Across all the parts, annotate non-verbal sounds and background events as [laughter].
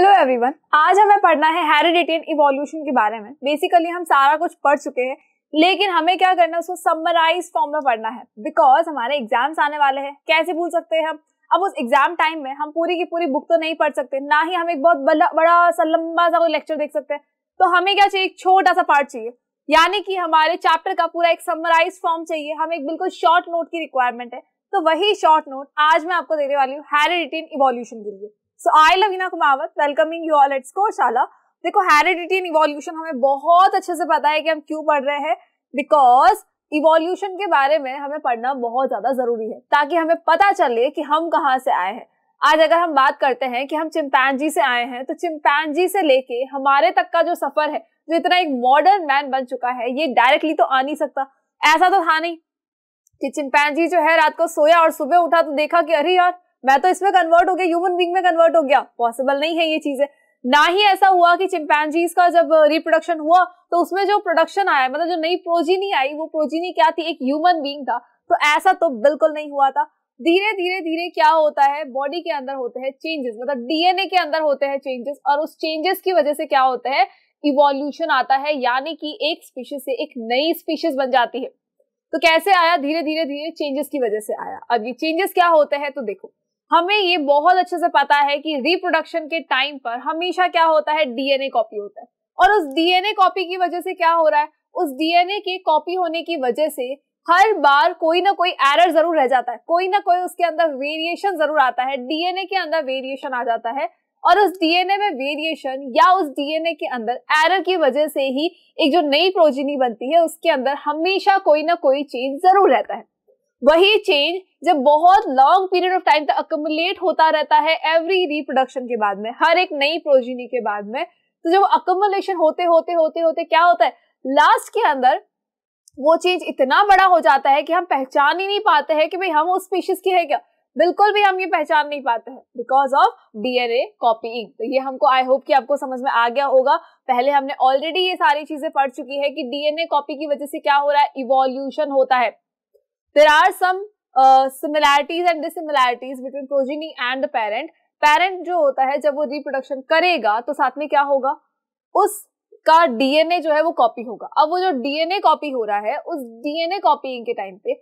Hello everyone आज हमें पढ़ना है हेरिडिटेन इवोल्यूशन के बारे में बेसिकली हम सारा कुछ पढ़ चुके हैं लेकिन हमें क्या करना है उसको समराइज फॉर्म में पढ़ना है बिकॉज हमारे एग्जाम्स आने वाले हैं कैसे भूल सकते हैं हम अब उस एग्जाम टाइम में हम पूरी की पूरी बुक तो नहीं पढ़ सकते ना ही हम एक बहुत बड़ा सा लंबा सा कोई लेक्चर देख सकते हैं तो हमें क्या चाहिए एक छोटा सा पार्ट चाहिए यानी कि हमारे चैप्टर का पूरा एक समराइज फॉर्म चाहिए हमें एक बिल्कुल शॉर्ट नोट की रिक्वायरमेंट है तो वही शॉर्ट नोट आज मैं आपको देने वाली हूँ हेरिडिटेन इवोल्यूशन के लिए so I Lavina Kumawat welcoming you all at Koshala देखो हेरिडिटी एंड इवोल्यूशन हमें बहुत अच्छे से पता है कि हम क्यों पढ़ रहे हैं बिकॉज इवोल्यूशन के बारे में हमें पढ़ना बहुत ज्यादा जरूरी है ताकि हमें पता चले कि हम कहाँ से आए हैं आज अगर हम बात करते हैं कि हम चिंपैनजी से आए हैं तो चिंपैनजी से लेके हमारे तक का जो सफर है जो इतना एक मॉडर्न मैन बन चुका है ये डायरेक्टली तो आ नहीं सकता ऐसा तो था नहीं कि चिंपैनजी जो है रात को सोया और सुबह उठा तो देखा कि अरे यार मैं तो इसमें कन्वर्ट हो गया ह्यूमन बींग में कन्वर्ट हो गया पॉसिबल नहीं है ये चीजें ना ही ऐसा हुआ कि चिंपैनजीज का जब रिप्रोडक्शन uh, हुआ तो उसमें जो प्रोडक्शन आया मतलब जो नई प्रोजीनी आई वो प्रोजीनी क्या थी एक ह्यूमन बींग था तो ऐसा तो बिल्कुल नहीं हुआ था धीरे धीरे धीरे क्या होता है बॉडी के अंदर होते हैं चेंजेस मतलब डीएनए के अंदर होते हैं चेंजेस और उस चेंजेस की वजह से क्या होता है इवोल्यूशन आता है यानी कि एक स्पीशीज से एक नई स्पीशीज बन जाती है तो कैसे आया धीरे धीरे धीरे चेंजेस की वजह से आया अब ये चेंजेस क्या होते हैं तो देखो हमें ये बहुत अच्छे से पता है कि रिप्रोडक्शन के टाइम पर हमेशा क्या होता है डीएनए कॉपी होता है और उस डीएनए कॉपी की वजह से क्या हो रहा है उस डीएनए के कॉपी होने की वजह से हर बार कोई ना कोई एरर जरूर रह जाता है कोई ना कोई उसके अंदर वेरिएशन जरूर आता है डीएनए के अंदर वेरिएशन आ जाता है और उस डीएनए में वेरिएशन या उस डीएनए के अंदर एरर की वजह से ही एक जो नई प्रोजीनी बनती है उसके अंदर हमेशा कोई ना कोई चेंज जरूर रहता है वही चेंज जब बहुत लॉन्ग पीरियड ऑफ टाइम तक अकोमुलेट होता रहता है एवरी रिप्रोडक्शन के बाद में हर एक नई प्रोजीनी के बाद में तो जब अकोमुलेशन होते होते होते होते क्या होता है लास्ट के अंदर वो चेंज इतना बड़ा हो जाता है कि हम पहचान ही नहीं पाते हैं कि भाई हम उस स्पीशीज के है क्या बिल्कुल भी हम ये पहचान नहीं पाते हैं बिकॉज ऑफ डीएनए कॉपीइंग तो ये हमको आई होप कि आपको समझ में आ गया होगा पहले हमने ऑलरेडी ये सारी चीजें पढ़ चुकी है कि डीएनए कॉपी की वजह से क्या हो रहा है इवोल्यूशन होता है there are some similarities and dissimilarities between progeny and the parent parent जो होता है जब वो रिप्रोडक्शन करेगा तो साथ में क्या होगा उस का डीएनए जो है वो कॉपी होगा अब वो जो डीएनए कॉपी हो रहा है उस डीएनए कॉपीइंग के टाइम पे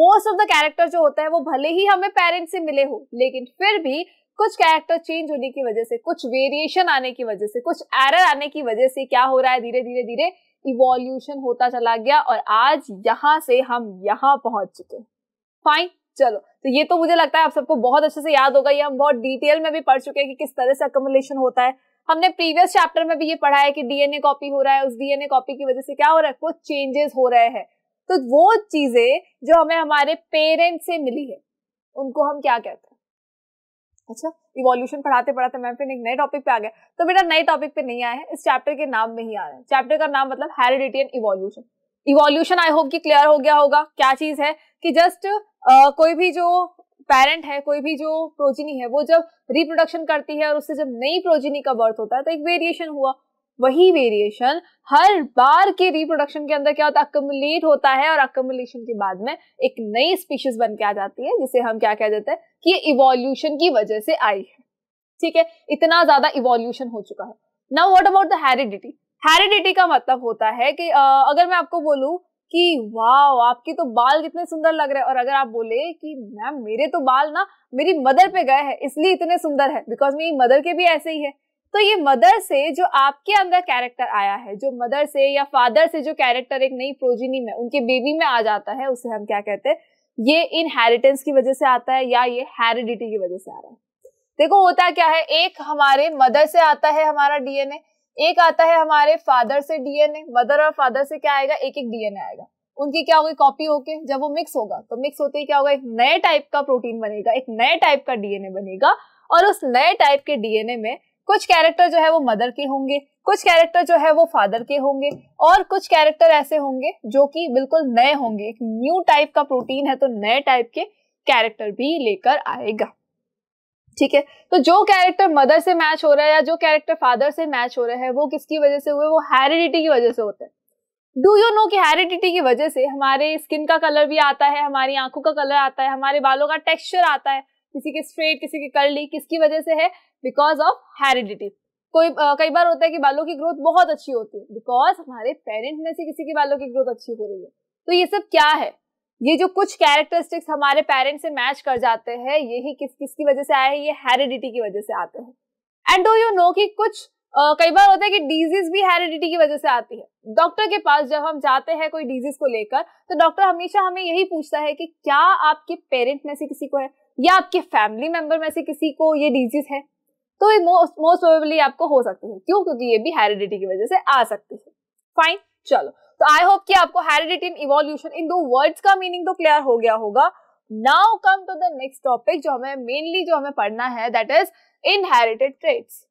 मोस्ट ऑफ द कैरेक्टर जो होता है वो भले ही हमें पेरेंट से मिले हो लेकिन फिर भी कुछ कैरेक्टर चेंज होने की वजह से कुछ वेरिएशन आने की वजह से कुछ एरर आने की वजह से क्या हो रहा है धीरे धीरे धीरे इवोल्यूशन होता चला गया और आज यहां से हम यहाँ पहुंच चुके हैं फाइन चलो तो ये तो मुझे लगता है आप सबको बहुत अच्छे से याद होगा ये हम बहुत डिटेल में भी पढ़ चुके हैं कि किस तरह से अकोमोलेशन होता है हमने प्रीवियस चैप्टर में भी ये पढ़ा है कि डीएनए कॉपी हो रहा है उस डीएनए कॉपी की वजह से क्या हो रहा है कुछ चेंजेस हो रहे हैं तो वो चीजें जो हमें हमारे पेरेंट्स से मिली है उनको हम क्या कहते हैं अच्छा इवोल्यूशन पढ़ाते पढ़ाते मैं फिर एक नए टॉपिक पे आ गया तो बेटा नए टॉपिक पे नहीं आया है इस चैप्टर के नाम में ही आ रहा है चैप्टर का नाम मतलब heredity and evolution evolution I hope कि क्लियर हो गया होगा क्या चीज है कि जस्ट uh, कोई भी जो पेरेंट है कोई भी जो प्रोजिनी है वो जब रिप्रोडक्शन करती है और उससे जब नई प्रोजिनी का बर्थ होता है तो एक वेरिएशन हुआ वही वेरिएशन हर बार के रिप्रोडक्शन के अंदर क्या होता है अकोमुलेट होता है और अकोमुलेशन के बाद में एक नई स्पीशीज बन के आ जाती है जिसे हम क्या कह देते हैं कि ये इवोल्यूशन की वजह से आई है ठीक है इतना ज्यादा इवोल्यूशन हो चुका है now what about the heredity heredity का मतलब होता है कि अगर मैं आपको बोलूं कि वाह आपके तो बाल कितने सुंदर लग रहे हैं और अगर आप बोले कि मैम मेरे तो बाल ना मेरी मदर पे गए हैं इसलिए इतने सुंदर है बिकॉज मेरी मदर के भी ऐसे ही है तो ये मदर से जो आपके अंदर कैरेक्टर आया है जो मदर से या फादर से जो कैरेक्टर एक नई प्रोजिनी में उनके बेबी में आ जाता है उसे हम क्या कहते हैं ये इनहेरिटेंस की वजह से आता है या ये हेरिडिटी की वजह से आ रहा है देखो होता क्या है एक हमारे मदर से आता है हमारा डीएनए एक आता है हमारे फादर से डीएनए मदर और फादर से क्या आएगा एक एक डीएनए आएगा उनकी क्या होगी कॉपी होके जब वो मिक्स होगा तो मिक्स होते ही क्या होगा एक नए टाइप का प्रोटीन बनेगा एक नए टाइप का डीएनए बनेगा और उस नए टाइप के डीएनए में कुछ कैरेक्टर जो है वो मदर के होंगे कुछ कैरेक्टर जो है वो फादर के होंगे और कुछ कैरेक्टर ऐसे होंगे जो कि बिल्कुल नए होंगे एक न्यू टाइप का प्रोटीन है तो नए टाइप के कैरेक्टर भी लेकर आएगा ठीक है तो जो कैरेक्टर मदर से मैच हो रहा है या जो कैरेक्टर फादर से मैच हो रहा है वो किसकी वजह से हुए वो हेरिडिटी की वजह से होता है डू यू नो कि हेरिडिटी की वजह से हमारे स्किन का कलर भी आता है हमारी आंखों का कलर आता है हमारे बालों का टेक्सचर आता है किसी के स्ट्रेट किसी की कर्ली किसकी वजह से है बिकॉज ऑफ हेरिडिटी कोई आ, कई बार होता है कि बालों की ग्रोथ बहुत अच्छी होती है बिकॉज हमारे पेरेंट्स में से किसी के बालों की ग्रोथ अच्छी हो रही है तो ये सब क्या है ये जो कुछ कैरेक्टरिस्टिक्स हमारे पेरेंट्स से मैच कर जाते हैं यही किस किस की वजह से आए हैं ये हेरिडिटी की वजह से आते हैं एंड डू यू नो कि कुछ आ, कई बार होता है कि डिजीज भी हेरिडिटी की वजह से आती है डॉक्टर के पास जब हम जाते हैं कोई डिजीज को लेकर तो डॉक्टर हमेशा हमें यही पूछता है कि क्या आपके पेरेंट में से किसी को है या आपके फैमिली मेंबर में से किसी को ये डिजीज है तो ये मोस्ट मोस्ट प्रोबेबली आपको हो सकती है क्यों क्योंकि ये भी हेरिडिटी की वजह से आ सकती है फाइन चलो तो आई होप कि आपको हेरिडिटी एंड इवोल्यूशन इन दो वर्ड्स का मीनिंग तो क्लियर हो गया होगा now come to the next topic जो हमें मेनली जो हमें पढ़ना है that is inherited traits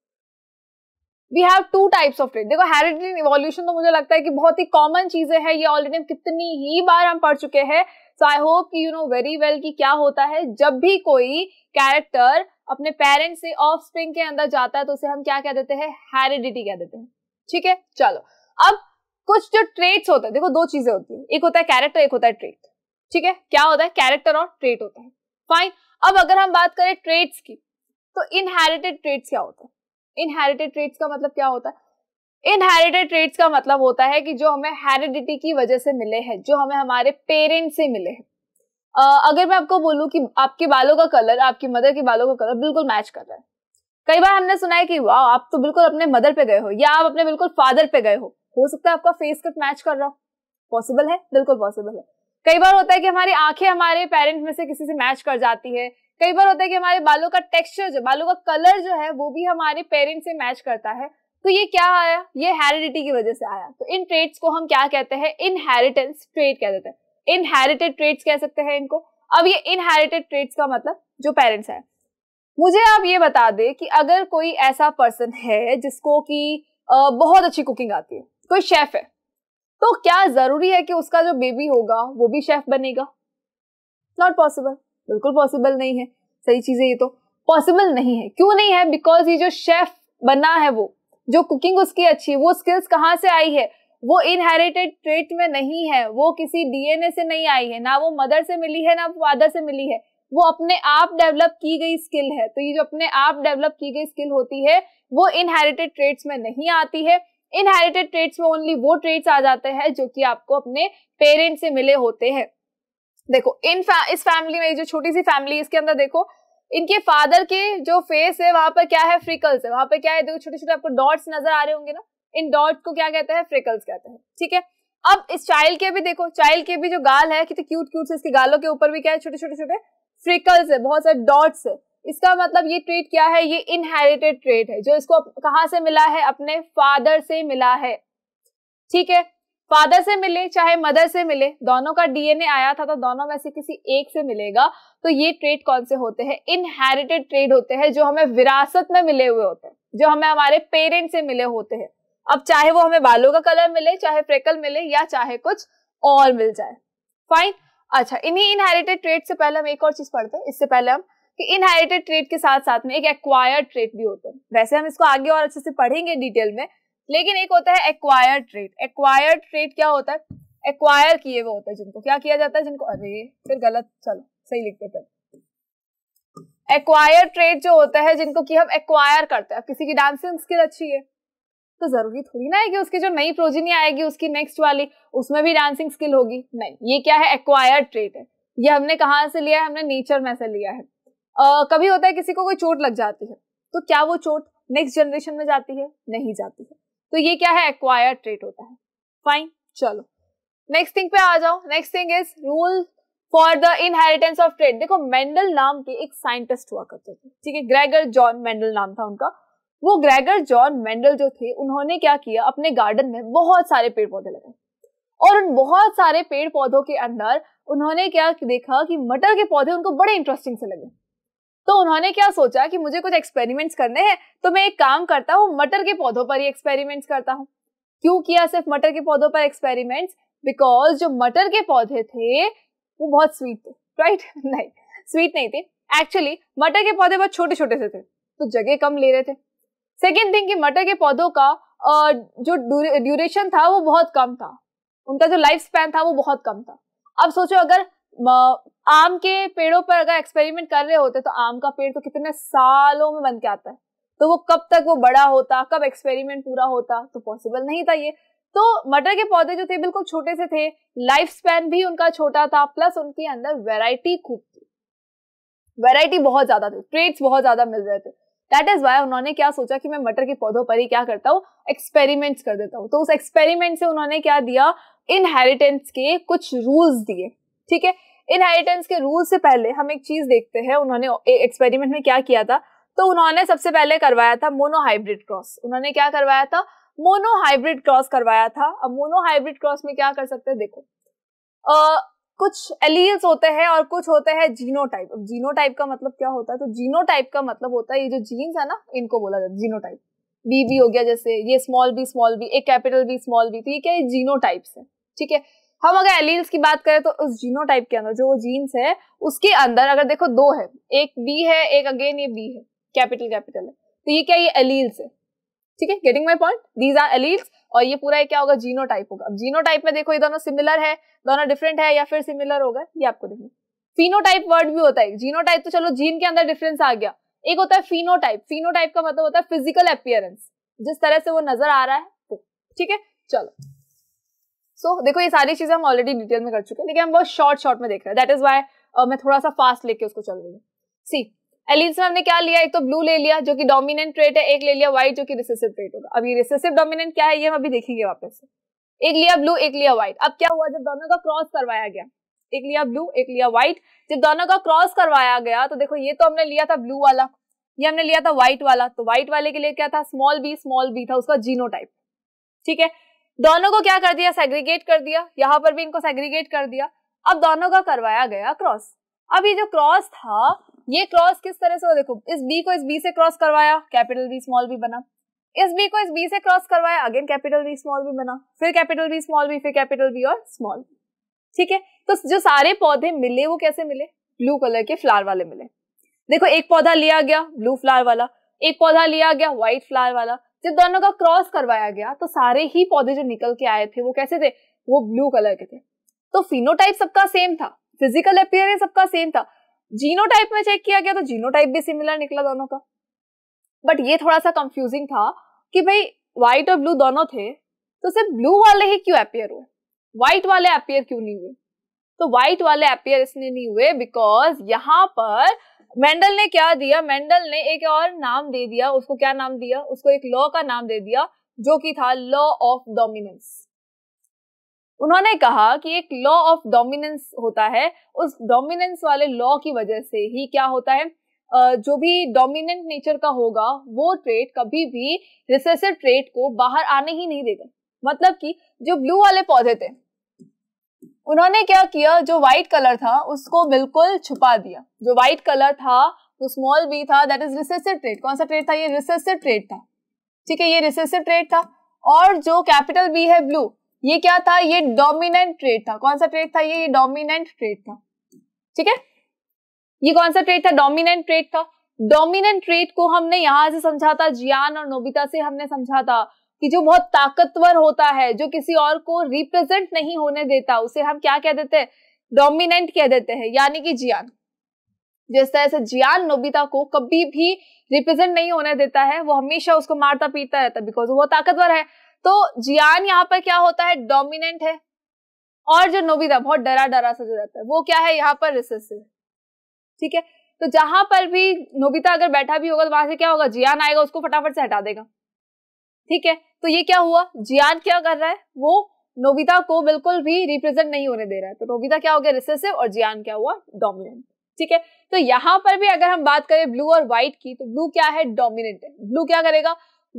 we have two types of trait देखो हेरिडिटी एंड इवोल्यूशन तो मुझे लगता है कि बहुत ही कॉमन चीजें हैं ये ऑलरेडी कितनी ही बार हम पढ़ चुके हैं so I hope you know very well कि क्या होता है जब भी कोई कैरेक्टर अपने पेरेंट्स से ऑफ स्प्रिंग के अंदर जाता है तो उसे हम क्या कह देते हैं हेरिडिटी कह देते हैं ठीक है चलो अब कुछ जो ट्रेट्स होता है देखो दो चीजें होती है एक होता है कैरेक्टर एक होता है ट्रेट ठीक है क्या होता है कैरेक्टर और ट्रेट होता है फाइन अब अगर हम बात करें ट्रेट्स की तो इनहेरिटेड ट्रेट्स क्या होता है इनहेरिटेड ट्रेट्स का मतलब क्या होता है इनहेरिटेड ट्रेट्स का मतलब होता है कि जो हमें हेरिडिटी की वजह से मिले हैं जो हमें हमारे पेरेंट्स से मिले हैं अगर मैं आपको बोलूँ कि आपके बालों का कलर आपकी मदर के बालों का कलर बिल्कुल मैच कर रहा है कई बार हमने सुना है कि वाह आप तो बिल्कुल अपने मदर पे गए हो या आप अपने बिल्कुल फादर पे गए हो हो सकता है आपका फेस कट मैच कर रहा हो पॉसिबल है बिल्कुल पॉसिबल है कई बार होता है कि हमारी आंखें हमारे पेरेंट में से किसी से मैच कर जाती है कई बार होता है कि हमारे बालों का टेक्सचर जो बालों का कलर जो है वो भी हमारे पेरेंट्स से मैच करता है तो ये क्या आया ये हेरिडिटी की वजह से आया तो इन ट्रेड्स को हम क्या कहते हैं इनहेरिटेंस ट्रेड कह देते हैं इनहेरिटेड ट्रेड्स कह सकते हैं इनको अब ये इनहेरिटेड ट्रेड्स का मतलब जो पेरेंट्स है मुझे आप ये बता दें कि अगर कोई ऐसा पर्सन है जिसको कि बहुत अच्छी कुकिंग आती है कोई शेफ है तो क्या जरूरी है कि उसका जो बेबी होगा वो भी शेफ बनेगा नॉट पॉसिबल बिल्कुल पॉसिबल नहीं है सही चीज है ये तो पॉसिबल नहीं है क्यों नहीं है बिकॉज ये जो शेफ बना है वो जो कुकिंग उसकी अच्छी है वो स्किल्स कहाँ से आई है वो इनहेरिटेड ट्रेट में नहीं है वो किसी डीएनए से नहीं आई है ना वो मदर से मिली है ना फादर से मिली है वो अपने आप डेवलप की गई स्किल है तो ये जो अपने आप डेवलप की गई स्किल होती है वो इनहेरिटेड ट्रेट्स में नहीं आती है इनहेरिटेड ट्रेड्स में ओनली वो ट्रेड्स आ जाते हैं जो कि आपको अपने पेरेंट्स से मिले होते हैं देखो इन फा, इस फैमिली में जो छोटी सी फैमिली इसके अंदर देखो इनके फादर के जो फेस है वहां पर क्या है फ्रिकल्स है वहां पर क्या है देखो छोटे छोटे आपको डॉट्स नजर आ रहे होंगे ना इन डॉट्स को क्या कहते हैं फ्रिकल्स कहते हैं ठीक है अब इस चाइल्ड के भी देखो चाइल्ड के भी जो गाल है कितने क्यूट क्यूट से इसके गालों के ऊपर भी क्या है छोटे छोटे छोटे फ्रिकल्स है बहुत सारे डॉट्स है इसका मतलब ये ट्रेट क्या है ये इनहेरिटेड ट्रेट है जो इसको कहाँ से मिला है अपने फादर से मिला है ठीक है फादर से मिले चाहे मदर से मिले दोनों का डीएनए आया था तो दोनों में से किसी एक से मिलेगा तो ये ट्रेड कौन से होते हैं इनहेरिटेड ट्रेड होते हैं जो हमें विरासत में मिले हुए होते हैं जो हमें हमारे पेरेंट्स से मिले होते हैं अब चाहे वो हमें बालों का कलर मिले चाहे फ्रेकल मिले या चाहे कुछ और मिल जाए फाइन अच्छा इन्हीं इनहेरिटेड ट्रेड से पहले हम एक और चीज पढ़ते हैं इससे पहले हम कि इनहेरिटेड ट्रेट के साथ साथ में एक एक्वायर्ड ट्रेट भी होता है वैसे हम इसको आगे और अच्छे से पढ़ेंगे डिटेल में लेकिन एक होता है एक्वायर्ड ट्रेट एक्वायर्ड ट्रेट क्या होता है एक्वायर किए हुए होते हैं जिनको क्या किया जाता है जिनको अरे फिर गलत चलो सही लिखते चलो एक्वायर ट्रेड जो होता है जिनको कि हम एक्वायर करते हैं किसी की डांसिंग स्किल अच्छी है तो जरूरी थोड़ी ना है कि उसकी जो नई प्रोजिनी आएगी उसकी नेक्स्ट वाली उसमें भी डांसिंग स्किल होगी नहीं ये क्या है एक्वायर्ड ट्रेड है ये हमने कहा से लिया है हमने नेचर में से लिया है आ, कभी होता है किसी को कोई चोट लग जाती है तो क्या वो चोट नेक्स्ट जनरेशन में जाती है नहीं जाती है तो ये क्या है एक्वायर ट्रेट होता है फाइन चलो नेक्स्ट थिंग पे आ जाओ next thing is rule for the inheritance of trait देखो मेंडल नाम के एक साइंटिस्ट हुआ करते थे ठीक है ग्रेगर जॉन मेंडल नाम था उनका वो ग्रेगर जॉन मेंडल जो थे उन्होंने क्या किया अपने गार्डन में बहुत सारे पेड़ पौधे लगाए और उन बहुत सारे पेड़ पौधों के अंदर उन्होंने क्या देखा कि मटर के पौधे उनको बड़े इंटरेस्टिंग से लगे तो उन्होंने क्या सोचा कि मुझे कुछ एक्सपेरिमेंट्स करने हैं तो मैं एक काम करता हूँ मटर के पौधों पर ही एक्सपेरिमेंट्स करता हूँ क्यों किया सिर्फ मटर के पौधों पर एक्सपेरिमेंट्स बिकॉज जो मटर के पौधे थे वो बहुत स्वीट थे राइट right? [laughs] नहीं स्वीट नहीं थे एक्चुअली मटर के पौधे बहुत छोटे छोटे से थे तो जगह कम ले रहे थे सेकेंड थिंग कि मटर के पौधों का जो ड्यूरेशन था वो बहुत कम था उनका जो लाइफ स्पैन था वो बहुत कम था अब सोचो अगर आम के पेड़ों पर अगर एक्सपेरिमेंट कर रहे होते तो आम का पेड़ तो कितने सालों में बन के आता है तो वो कब तक वो बड़ा होता कब एक्सपेरिमेंट पूरा होता तो पॉसिबल नहीं था ये तो मटर के पौधे जो थे बिल्कुल छोटे से थे लाइफ स्पैन भी उनका छोटा था प्लस उनके अंदर वेराइटी खूब थी वेराइटी बहुत ज्यादा थी ट्रेड्स बहुत ज्यादा मिल रहे थे दैट इज वाई उन्होंने क्या सोचा कि मैं मटर के पौधों पर ही क्या करता हूँ एक्सपेरिमेंट्स कर देता हूँ तो उस एक्सपेरिमेंट से उन्होंने क्या दिया इनहेरिटेंस के कुछ रूल्स दिए ठीक है इनहेरिटेंस के रूल से पहले हम एक चीज देखते हैं उन्होंने एक्सपेरिमेंट में क्या किया था तो उन्होंने सबसे पहले करवाया था मोनोहाइब्रिड क्रॉस उन्होंने क्या करवाया था मोनोहाइब्रिड क्रॉस करवाया था अब मोनोहाइब्रिड क्रॉस में क्या कर सकते हैं देखो आ, कुछ एलियस होते हैं और कुछ होते हैं जीनो टाइप अब टाइप का मतलब क्या होता है तो जीनो टाइप का मतलब होता है ये जो जीन्स है ना इनको बोला जाता है जीनो टाइप बी बी हो गया जैसे ये स्मॉल बी स्मॉल बी एक कैपिटल बी स्मॉल बी तो ये क्या है टाइप्स है ठीक है हम अगर एलील्स की बात करें तो उस जीनोटाइप के अंदर जो जीन्स है उसके अंदर अगर देखो दो है एक बी है एक अगेन ये बी है कैपिटल कैपिटल है तो ये क्या ये एलील्स है ठीक है getting my point these are alleles और ये पूरा क्या होगा जीनो टाइप होगा अब जीनो टाइप में देखो ये दोनों सिमिलर है दोनों डिफरेंट है या फिर सिमिलर होगा ये आपको देखना फिनोटाइप वर्ड भी होता है जीनोटाइप तो चलो जीन के अंदर डिफरेंस आ गया एक होता है फिनोटाइप फिनोटाइप का मतलब होता है फिजिकल अपियरेंस जिस तरह से वो नजर आ रहा है ठीक है चलो सो so, देखो ये सारी चीज़ें हम ऑलरेडी डिटेल में कर चुके हैं लेकिन हम बहुत शॉर्ट शॉर्ट में देख रहे हैं दैट इज़ वाई मैं थोड़ा सा फास्ट लेके उसको चल रही हूँ सी एलिन्स में हमने क्या लिया एक तो ब्लू ले लिया जो कि डोमिनेंट ट्रेट है एक ले लिया व्हाइट जो कि रिसेसिव ट्रेट होगा अब ये रिसेसिव डोमिनेंट क्या है ये हम अभी देखेंगे वापस एक लिया ब्लू एक लिया व्हाइट अब क्या हुआ जब दोनों का क्रॉस करवाया गया एक लिया ब्लू एक लिया व्हाइट जब दोनों का क्रॉस करवाया गया तो देखो ये तो हमने लिया था ब्लू वाला ये हमने लिया था व्हाइट वाला तो व्हाइट वाले के लिए क्या था स्मॉल बी स्मॉल बी था उसका जीनो टाइप ठीक है दोनों को क्या कर दिया सेग्रीगेट कर दिया यहाँ पर भी इनको सेग्रीगेट कर दिया अब दोनों का करवाया गया क्रॉस अब ये जो क्रॉस था ये क्रॉस किस तरह से हो देखो इस बी को इस बी से क्रॉस करवाया कैपिटल बी स्मॉल बी बना इस बी को इस बी से क्रॉस करवाया again capital B small B बना फिर कैपिटल बी स्मॉल बी फिर कैपिटल बी और स्मॉल ठीक है तो जो सारे पौधे मिले वो कैसे मिले ब्लू कलर के फ्लावर वाले मिले देखो एक पौधा लिया गया ब्लू फ्लावर वाला एक पौधा लिया गया व्हाइट फ्लावर वाला जब दोनों का क्रॉस करवाया गया तो सारे ही पौधे जो निकल के आए थे वो कैसे थे वो ब्लू कलर के थे तो फिनोटाइप सबका सेम था फिजिकल अपियरेंस सबका सेम था जीनोटाइप में चेक किया गया तो जीनोटाइप भी सिमिलर निकला दोनों का बट ये थोड़ा सा कंफ्यूजिंग था कि भाई व्हाइट और ब्लू दोनों थे तो सिर्फ ब्लू वाले ही क्यों अपियर हुए व्हाइट वाले अपियर क्यों नहीं हुए तो व्हाइट वाले अपियर इसलिए नहीं हुए बिकॉज यहाँ पर मेंडल ने क्या दिया मेंडल ने एक और नाम दे दिया उसको क्या नाम दिया उसको एक लॉ का नाम दे दिया जो कि था लॉ ऑफ डोमिनेंस उन्होंने कहा कि एक लॉ ऑफ डोमिनेंस होता है उस डोमिनेंस वाले लॉ की वजह से ही क्या होता है जो भी डोमिनेंट नेचर का होगा वो ट्रेड कभी भी रिसेसिव ट्रेड को बाहर आने ही नहीं देगा मतलब कि जो ब्लू वाले पौधे थे उन्होंने क्या किया जो व्हाइट कलर था उसको बिल्कुल छुपा दिया जो व्हाइट कलर था जो स्मॉल बी था दैट इज रिसेसिव ट्रेड कौन सा ट्रेड था ये रिसेसिव ट्रेड था ठीक है ये रिसेसिव ट्रेड था और जो कैपिटल बी है ब्लू ये क्या था ये डोमिनेंट ट्रेड था कौन सा ट्रेड था ये ये डोमिनेंट ट्रेड था ठीक है ये कौन सा ट्रेड था डोमिनेंट ट्रेड था डोमिनेंट ट्रेड को हमने यहां से समझा था जियान और नोबिता से हमने समझा था कि जो बहुत ताकतवर होता है जो किसी और को रिप्रेजेंट नहीं होने देता उसे हम क्या कह देते हैं डोमिनेंट कह देते हैं यानी कि जियान जिस तरह से जियान नोबिता को कभी भी रिप्रेजेंट नहीं होने देता है वो हमेशा उसको मारता पीटता रहता है बिकॉज वो ताकतवर है तो जियान यहाँ पर क्या होता है डोमिनेंट है और जो नोबिता बहुत डरा डरा सा जो रहता है वो क्या है यहाँ पर रिसेसिव ठीक है तो जहां पर भी नोबिता अगर बैठा भी होगा तो वहां से क्या होगा जियान आएगा उसको फटाफट से हटा देगा ठीक है तो ये क्या हुआ जियान क्या कर रहा है वो नोबिता को बिल्कुल भी रिप्रेजेंट नहीं होने दे रहा है तो नोबिता क्या हो गया रिसेसिव और जियान क्या हुआ डोमिनेंट ठीक है तो यहाँ पर भी अगर हम बात करें ब्लू और व्हाइट की तो ब्लू क्या है डोमिनेंट है ब्लू क्या करेगा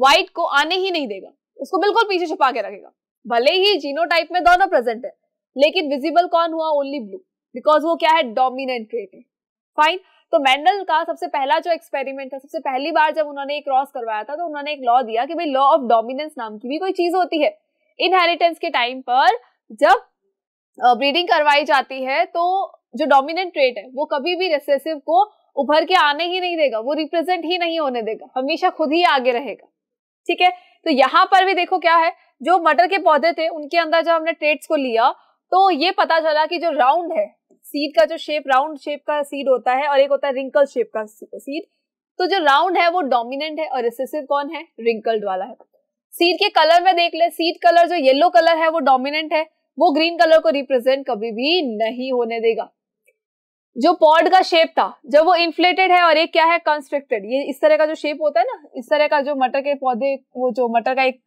व्हाइट को आने ही नहीं देगा उसको बिल्कुल पीछे छुपा के रखेगा भले ही टाइप में दोनों प्रेजेंट है लेकिन विजिबल कौन हुआ ओनली ब्लू बिकॉज वो क्या है डोमिनेंट रेट है फाइन तो मेंडल का सबसे पहला जो एक्सपेरिमेंट था सबसे पहली बार जब उन्होंने एक क्रॉस करवाया था तो उन्होंने एक लॉ दिया कि भाई लॉ ऑफ डोमिनेंस नाम की भी कोई चीज होती है इनहेरिटेंस के टाइम पर जब ब्रीडिंग करवाई जाती है तो जो डोमिनेंट ट्रेट है वो कभी भी रिसेसिव को उभर के आने ही नहीं देगा वो रिप्रेजेंट ही नहीं होने देगा हमेशा खुद ही आगे रहेगा ठीक है तो यहाँ पर भी देखो क्या है जो मटर के पौधे थे उनके अंदर जब हमने ट्रेट्स को लिया तो ये पता चला कि जो राउंड है सीड का जो शेप राउंड शेप का सीड होता है और एक होता है रिंकल शेप का सीड तो जो राउंड है वो डोमिनेंट है और रिसेसिव कौन है रिंकल्ड वाला है सीड के कलर में देख ले सीड कलर जो येलो कलर है वो डोमिनेंट है वो ग्रीन कलर को रिप्रेजेंट कभी भी नहीं होने देगा जो पॉड का शेप था जब वो इन्फ्लेटेड है और एक क्या है कंस्ट्रक्टेड ये इस तरह का जो शेप होता है ना इस तरह का जो मटर के पौधे वो जो मटर का एक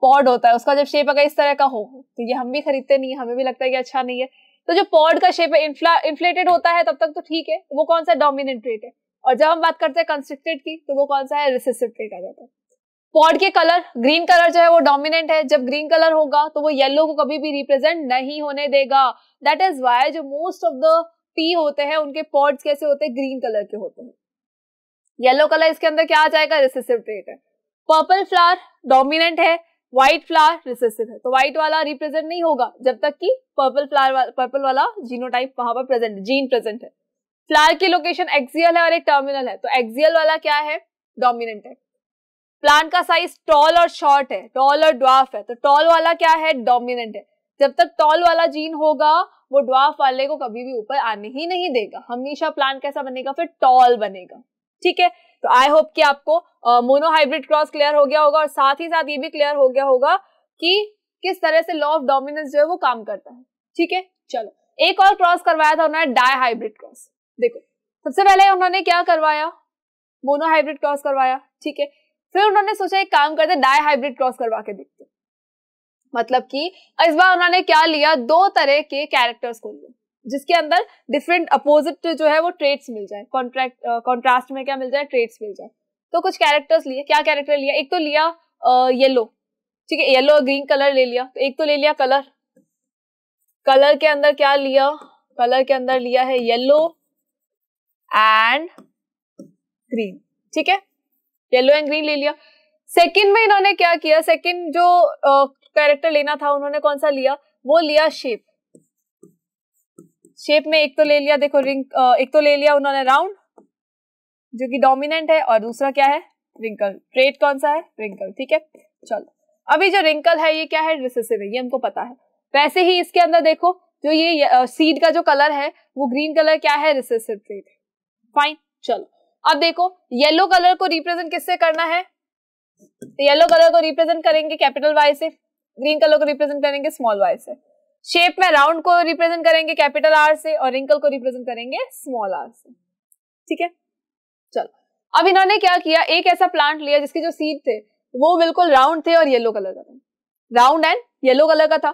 पॉड होता है उसका जब शेप अगर इस तरह का हो तो ये हम भी खरीदते नहीं हमें भी लगता है कि अच्छा नहीं है तो जो पॉड का शेप है इन्फ्लेटेड होता है तब तक तो ठीक है वो कौन सा डोमिनेंट रेट है और जब हम बात करते हैं कंस्ट्रिक्टेड की तो वो कौन सा है रिसेसिव रेट आ जाता है पॉड के कलर ग्रीन कलर जो है वो डोमिनेंट है जब ग्रीन कलर होगा तो वो येलो को कभी भी रिप्रेजेंट नहीं होने देगा दैट इज वाई जो मोस्ट ऑफ द टी होते हैं उनके पॉड्स कैसे होते हैं ग्रीन कलर के होते हैं येलो कलर इसके अंदर क्या आ जाएगा रिसेसिव ट्रेट है पर्पल फ्लावर डोमिनेंट है व्हाइट फ्लावर रिसेसिव है तो व्हाइट वाला रिप्रेजेंट नहीं होगा जब तक कि पर्पल फ्लावर पर्पल वाला जीनोटाइप वहां पर प्रेजेंट जीन प्रेजेंट है फ्लावर की लोकेशन एक्सियल है और एक टर्मिनल है तो एक्सियल वाला क्या है डोमिनेंट है प्लांट का साइज टॉल और शॉर्ट है टॉल और ड्वाफ है तो टॉल वाला क्या है डोमिनेंट है जब तक टॉल वाला जीन होगा वो ड्वाफ वाले को कभी भी ऊपर आने ही नहीं देगा हमेशा प्लांट कैसा बनेगा फिर टॉल बनेगा ठीक है तो आई होप कि आपको मोनोहाइब्रिड क्रॉस क्लियर हो गया होगा और साथ ही साथ ये भी क्लियर हो गया होगा कि किस तरह से लॉ ऑफ डोमिनेंस जो है वो काम करता है ठीक है चलो एक और क्रॉस करवाया था उन्होंने डाई हाइब्रिड क्रॉस देखो सबसे पहले उन्होंने क्या करवाया मोनोहाइब्रिड क्रॉस करवाया ठीक है फिर उन्होंने सोचा एक काम करते डाई हाइब्रिड क्रॉस करवा के देखते मतलब कि इस बार उन्होंने क्या लिया दो तरह के कैरेक्टर्स को लिया जिसके अंदर डिफरेंट अपोजिट जो है वो ट्रेड्स मिल जाए कॉन्ट्रैक्ट कॉन्ट्रास्ट में क्या मिल जाए ट्रेड्स मिल जाए तो कुछ कैरेक्टर्स लिए क्या कैरेक्टर लिया एक तो लिया येलो ठीक है येलो और ग्रीन कलर ले लिया तो एक तो ले लिया कलर कलर के अंदर क्या लिया कलर के अंदर लिया है येलो एंड ग्रीन ठीक है येलो एंड ग्रीन ले लिया सेकंड में इन्होंने क्या किया सेकंड जो कैरेक्टर uh, लेना था उन्होंने कौन सा लिया वो लिया शेप शेप में एक तो ले लिया देखो रिंग एक तो ले लिया उन्होंने राउंड जो कि डोमिनेंट है और दूसरा क्या है रिंकल ट्रेट कौन सा है रिंकल ठीक है चलो अभी जो रिंकल है ये क्या है रिसेसिव है ये हमको पता है वैसे ही इसके अंदर देखो जो ये सीड का जो कलर है वो ग्रीन कलर क्या है रिसेसिव ट्रेट फाइन चलो अब देखो येलो कलर को रिप्रेजेंट किससे करना है येलो कलर को रिप्रेजेंट करेंगे कैपिटल वाई से ग्रीन कलर को रिप्रेजेंट करेंगे स्मॉल वाई से शेप में राउंड को रिप्रेजेंट करेंगे कैपिटल आर से और रिंकल को रिप्रेजेंट करेंगे स्मॉल आर से ठीक है चलो अब इन्होंने क्या किया एक ऐसा प्लांट लिया जिसके जो सीड थे वो बिल्कुल राउंड थे और येलो कलर का था राउंड एंड येलो कलर का था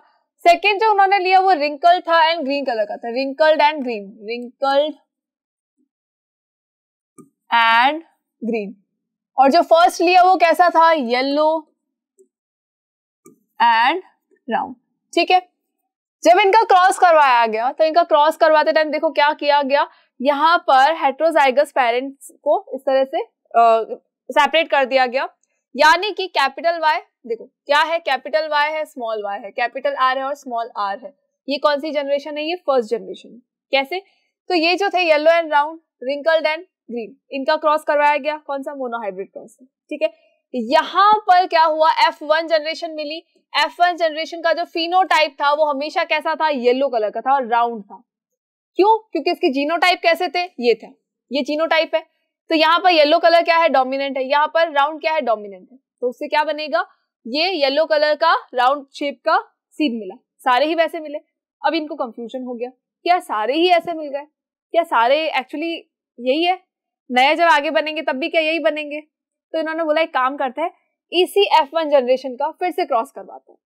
सेकेंड जो उन्होंने लिया वो रिंकल था एंड ग्रीन कलर का था wrinkled and green wrinkled and green और जो फर्स्ट लिया वो कैसा था येलो एंड राउंड ठीक है जब इनका क्रॉस करवाया गया तो इनका क्रॉस करवाते टाइम देखो क्या किया गया यहाँ पर हेट्रोजाइगस पेरेंट्स को इस तरह से सेपरेट कर दिया गया यानी कि कैपिटल वाई देखो क्या है कैपिटल वाई है स्मॉल वाई है कैपिटल आर है और स्मॉल आर है ये कौन सी जनरेशन है ये फर्स्ट जनरेशन कैसे तो ये जो थे yellow and round wrinkled and green इनका क्रॉस करवाया गया कौन सा मोनोहाइब्रिड क्रॉस ठीक है यहाँ पर क्या हुआ एफ वन जनरेशन मिली एफ वन जनरेशन का जो फिनोटाइप था वो हमेशा कैसा था येलो कलर का था और राउंड था क्यों क्योंकि इसके जीनोटाइप कैसे थे ये था ये जीनोटाइप है तो यहाँ पर येलो कलर क्या है डोमिनेंट है यहाँ पर राउंड क्या है डोमिनेंट है तो उससे क्या बनेगा ये येलो कलर का राउंड शेप का सीड मिला सारे ही वैसे मिले अब इनको कंफ्यूजन हो गया क्या सारे ही ऐसे मिल गए क्या सारे एक्चुअली यही है नया जब आगे बनेंगे तब भी क्या यही बनेंगे तो इन्होंने बोला एक काम करते हैं इसी एफ वन जनरेशन का फिर से क्रॉस करवाते हैं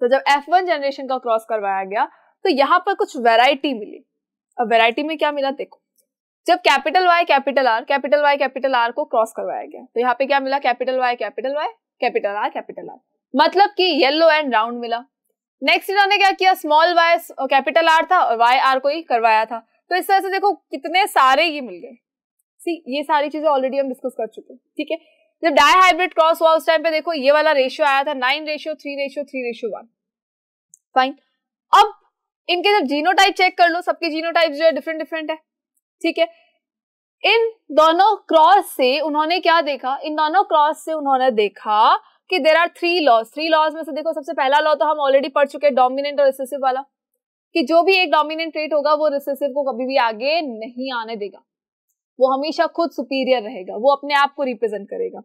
तो जब एफ वन जनरेशन का क्रॉस करवाया गया तो यहाँ पर कुछ वेराइटी मिली अब वेराइटी में क्या मिला देखो जब capital Y capital R capital Y capital R को क्रॉस करवाया गया तो यहाँ पे क्या मिला capital Y capital Y capital R capital R मतलब कि येलो एंड राउंड मिला नेक्स्ट इन्होंने क्या किया स्मॉल वाई कैपिटल आर था और वाई आर को ही करवाया था तो इस तरह से देखो कितने सारे ये मिल गए सी ये सारी चीजें ऑलरेडी हम डिस्कस कर चुके हैं ठीक है जब डाई हाइब्रिड क्रॉस हुआ उस टाइम पे देखो ये वाला रेशियो आया था nine ratio three ratio three ratio one fine अब इनके जब जीनोटाइप चेक कर लो सबके जीनोटाइप जो है डिफरेंट डिफरेंट है ठीक है इन दोनों क्रॉस से उन्होंने क्या देखा इन दोनों क्रॉस से उन्होंने देखा कि there are three laws three laws में से देखो सबसे पहला लॉ तो हम ऑलरेडी पढ़ चुके हैं डोमिनेंट और रिसेसिव वाला कि जो भी एक डोमिनेंट ट्रेट होगा वो रिसेसिव को कभी भी आगे नहीं आने देगा वो हमेशा खुद सुपीरियर रहेगा वो अपने आप को रिप्रेजेंट करेगा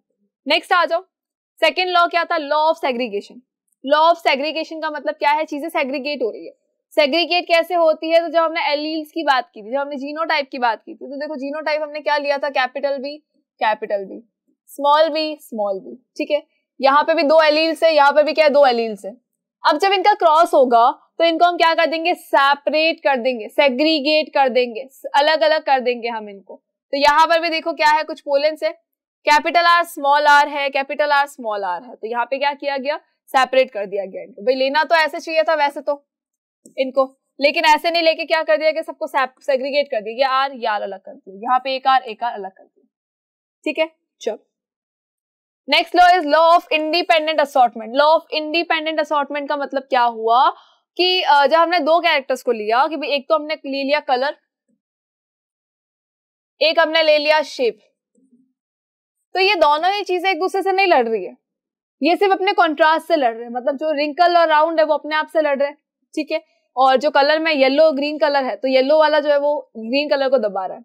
नेक्स्ट आ जाओ सेकेंड लॉ क्या था law of segregation law of segregation का मतलब क्या है चीजें सेग्रीगेट हो रही है सेग्रीगेट कैसे होती है तो जब हमने एलील्स की बात की थी जब हमने जीनोटाइप की बात की थी तो देखो जीनोटाइप हमने क्या लिया था capital B capital B small B small B ठीक है यहाँ पे भी दो एलील्स है यहाँ पे भी क्या है दो एलील्स है अब जब इनका क्रॉस होगा तो इनको हम क्या कर देंगे सेपरेट कर देंगे सेग्रीगेट कर देंगे अलग अलग कर देंगे हम इनको तो यहाँ पर भी देखो क्या है कुछ पोलेंस है कैपिटल आर स्मॉल आर है कैपिटल आर स्मॉल आर है तो यहाँ पे क्या किया गया सेपरेट कर दिया गया इनको भाई लेना तो ऐसे चाहिए था वैसे तो इनको लेकिन ऐसे नहीं लेके क्या कर दिया कि सबको सेग्रीगेट कर दिया आर यार अलग कर दिया यहाँ पे एक आर एक आर अलग कर दिया ठीक है चलो next law is law of independent assortment law of independent assortment का मतलब क्या हुआ कि जब हमने दो कैरेक्टर्स को लिया कि एक तो हमने ले लिया कलर एक हमने ले लिया शिप तो ये दोनों ही चीजें एक दूसरे से नहीं लड़ रही है ये सिर्फ अपने कॉन्ट्रास्ट से लड़ रहे हैं मतलब जो रिंकल और राउंड है वो अपने आप से लड़ रहे हैं ठीक है और जो कलर में येलो ग्रीन कलर है तो येलो वाला जो है वो ग्रीन कलर को दबा रहा है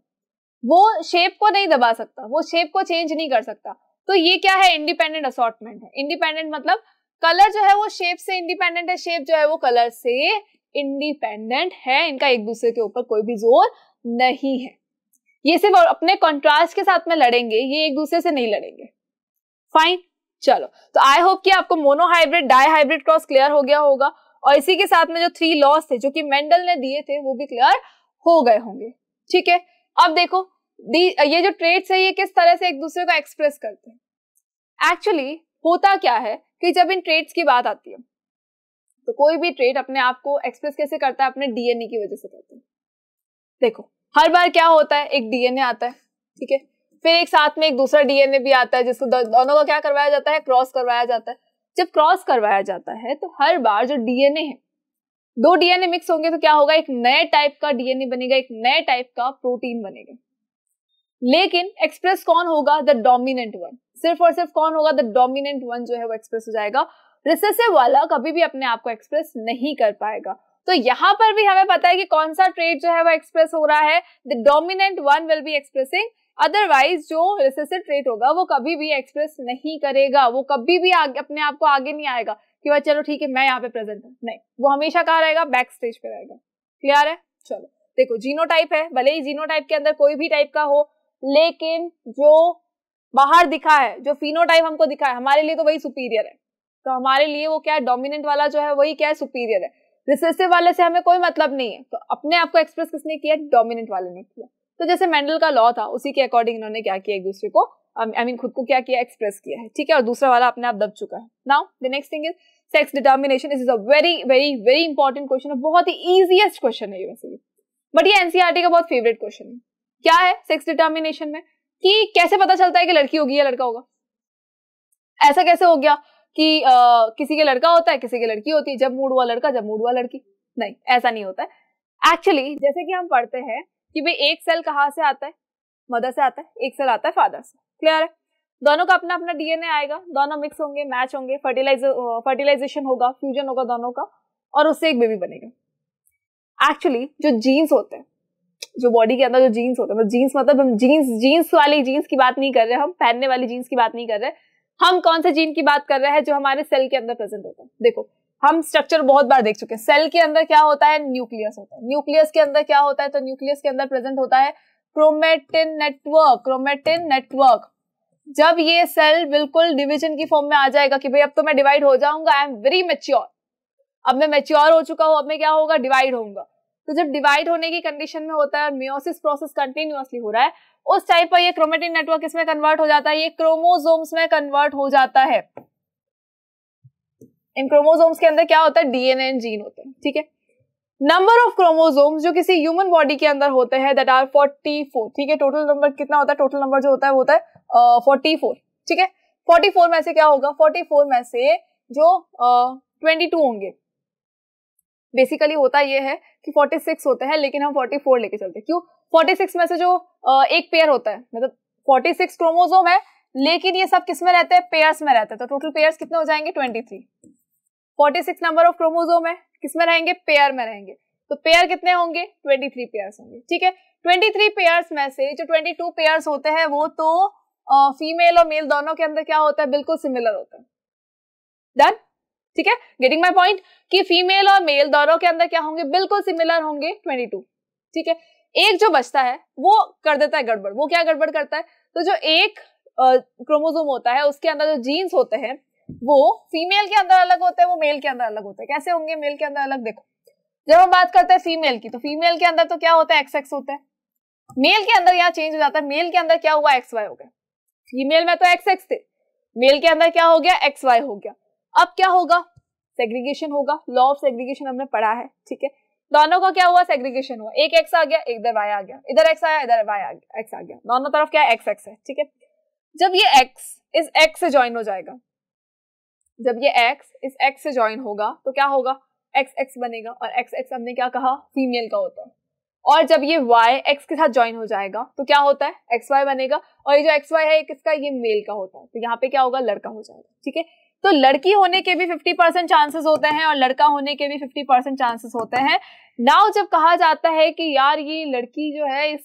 वो शेप को नहीं दबा सकता वो शेप को चेंज नहीं कर सकता तो ये क्या है इंडिपेंडेंट असॉटमेंट है इंडिपेंडेंट मतलब कलर जो है वो शेप से इंडिपेंडेंट है शेप जो है वो कलर से इंडिपेंडेंट है इनका एक दूसरे के ऊपर कोई भी जोर नहीं है ये सिर्फ अपने कॉन्ट्रास्ट के साथ में लड़ेंगे ये एक दूसरे से नहीं लड़ेंगे फाइन चलो तो आई होप कि आपको monohybrid dihybrid cross clear हो गया होगा और इसी के साथ में जो थ्री लॉस थे जो कि मेंडल ने दिए थे वो भी क्लियर हो गए होंगे ठीक है अब देखो ये जो ट्रेड्स है ये किस तरह से एक दूसरे को एक्सप्रेस करते हैं एक्चुअली होता क्या है कि जब इन ट्रेड्स की बात आती है तो कोई भी ट्रेड अपने आप को एक्सप्रेस कैसे करता है अपने डीएनए की वजह से करते हैं देखो हर बार क्या होता है एक डीएनए आता है ठीक है फिर एक साथ में एक दूसरा डीएनए भी आता है जिसको दोनों का क्या करवाया जाता है क्रॉस करवाया जाता है जब क्रॉस करवाया जाता है तो हर बार जो डीएनए है दो डीएनए मिक्स होंगे तो क्या होगा एक नए टाइप का डीएनए बनेगा एक नए टाइप का प्रोटीन बनेगा लेकिन एक्सप्रेस कौन होगा द डोमिनेंट वन सिर्फ और सिर्फ कौन होगा द डोमिनेंट वन जो है वो एक्सप्रेस हो जाएगा रिसेसिव वाला कभी भी अपने आप को एक्सप्रेस नहीं कर पाएगा तो यहाँ पर भी हमें पता है कि कौन सा ट्रेड जो है वो एक्सप्रेस हो रहा है the dominant one will be expressing otherwise जो रिसेसिव ट्रेट होगा वो कभी भी एक्सप्रेस नहीं करेगा वो कभी भी आगे, अपने आप को आगे नहीं आएगा कि वह चलो ठीक है मैं यहाँ पे प्रेजेंट हूँ नहीं वो हमेशा कहा रहेगा बैक स्टेज पे रहेगा क्लियर है चलो देखो जीनो टाइप है भले ही जीनो टाइप के अंदर कोई भी टाइप का हो लेकिन जो बाहर दिखा है जो फिनो टाइप हमको दिखा है हमारे लिए तो वही सुपीरियर है तो हमारे लिए वो क्या है डोमिनेंट वाला जो है वही क्या है सुपीरियर है रिसेसिव वाले से हमें कोई मतलब नहीं है तो अपने आप को एक्सप्रेस किसने किया डोमिनेंट वाले ने किया तो जैसे मेंडल का लॉ था उसी के अकॉर्डिंग इन्होंने क्या किया एक दूसरे को आई I मीन mean, खुद को क्या किया एक्सप्रेस किया है ठीक है और दूसरा वाला अपने आप दब चुका है now the next thing is sex determination is is a very very very important question और बहुत ही ईजिएस्ट क्वेश्चन है ये वैसे भी बट ये एनसीआरटी e का बहुत फेवरेट क्वेश्चन है क्या है सेक्स डिटर्मिनेशन में कि कैसे पता चलता है कि लड़की होगी या लड़का होगा ऐसा कैसे हो गया कि आ, किसी के लड़का होता है किसी के लड़की होती है जब मूड हुआ लड़का जब मूड हुआ लड़की नहीं ऐसा नहीं होता है एक्चुअली जैसे कि हम पढ़ते हैं कि भाई एक सेल कहाँ से आता है मदर से आता है एक सेल आता है फादर से क्लियर है दोनों का अपना अपना डीएनए आएगा दोनों मिक्स होंगे मैच होंगे फर्टिलाइज फर्टिलाइजेशन होगा फ्यूजन होगा दोनों का और उससे एक बेबी बनेगा एक्चुअली जो जीन्स होते हैं जो बॉडी के अंदर जो जीन्स होते हैं जीन्स मतलब, मतलब हम जीन्स जीन्स वाली जीन्स की बात नहीं कर रहे हम पहनने वाली जीन्स की बात नहीं कर रहे हैं हम कौन से जीन की बात कर रहे हैं जो हमारे सेल के अंदर प्रेजेंट होता है देखो हम स्ट्रक्चर बहुत बार देख चुके हैं सेल के अंदर क्या होता है न्यूक्लियस होता है न्यूक्लियस के अंदर क्या होता है तो न्यूक्लियस के अंदर प्रेजेंट होता है क्रोमेटिन नेटवर्क क्रोमेटिन नेटवर्क जब ये सेल बिल्कुल डिविजन की फॉर्म में आ जाएगा कि भाई अब तो मैं डिवाइड हो जाऊंगा आई एम वेरी मेच्योर अब मैं मेच्योर हो चुका हूँ अब मैं क्या होगा डिवाइड होऊंगा तो जब डिवाइड होने की कंडीशन में होता है और मियोसिस प्रोसेस कंटिन्यूअसली हो रहा है उस टाइप पर ये क्रोमेटिन नेटवर्क इसमें कन्वर्ट हो जाता है ये क्रोमोजोम्स में कन्वर्ट हो जाता है इन क्रोमोजोम्स के अंदर क्या होता है डीएनए एंड जीन होते हैं ठीक है नंबर ऑफ क्रोमोजोम्स जो किसी ह्यूमन बॉडी के अंदर होते हैं दैट आर 44 ठीक है टोटल नंबर कितना होता है टोटल नंबर जो होता है वो होता है फोर्टी uh, ठीक है 44 में से क्या होगा 44 में से जो ट्वेंटी uh, होंगे बेसिकली होता ये है कि 46 होते हैं लेकिन हम 44 लेके चलते हैं क्यों 46 में से जो एक पेयर होता है मतलब 46 क्रोमोसोम है लेकिन ये सब किस में रहते हैं पेयर्स में रहते हैं तो टोटल पेयर्स कितने हो जाएंगे 23 46 नंबर ऑफ क्रोमोसोम है किस में रहेंगे पेयर में रहेंगे तो पेयर कितने होंगे ट्वेंटी थ्री होंगे ठीक है ट्वेंटी पेयर्स में से जो ट्वेंटी टू होते हैं वो तो फीमेल और मेल दोनों के अंदर क्या होता है बिल्कुल सिमिलर होता है डन ठीक है गेटिंग माई पॉइंट कि फीमेल और मेल दोनों के अंदर क्या होंगे बिल्कुल सिमिलर होंगे टू ठीक है एक जो बचता है वो कर देता है गड़बड़ वो क्या गड़बड़ करता है तो जो एक क्रोमोजोम होता है उसके अंदर जो जीन्स होते हैं वो फीमेल के अंदर अलग होते हैं वो मेल के अंदर अलग होते हैं कैसे होंगे मेल के अंदर अलग देखो जब हम बात करते हैं फीमेल की तो फीमेल के अंदर तो क्या होता है एक्सएक्स होता है मेल के अंदर यहाँ चेंज हो जाता है मेल के अंदर क्या हुआ एक्स वाई हो गया फीमेल में तो एक्स एक्स थे मेल के अंदर क्या हो गया एक्स वाई हो गया अब क्या होगा सेग्रीगेशन होगा लॉ ऑफ सेग्रीगेशन हमने पढ़ा है ठीक है दोनों का क्या हुआ सेग्रीगेशन हुआ एक एक्स आ गया इधर वाई आ गया इधर एक्स आया इधर वाई आ गया एक्स आ गया दोनों तरफ क्या एक्स एक्स है ठीक है जब ये एक्स इस एक्स से ज्वाइन हो जाएगा जब ये एक्स इस एक्स से ज्वाइन होगा तो क्या होगा एक्स एक्स बनेगा और एक्स एक्स हमने क्या कहा फीमेल का होता है और जब ये वाई एक्स के साथ ज्वाइन हो जाएगा तो क्या होता है एक्स वाई बनेगा और ये जो एक्स वाई है ये किसका ये मेल का होता है तो यहाँ पे क्या होगा लड़का हो जाएगा ठीक है तो लड़की होने के भी 50 परसेंट चांसेस होते हैं और लड़का होने के भी 50 परसेंट चांसेस होते हैं नाउ जब कहा जाता है कि यार ये लड़की जो है इस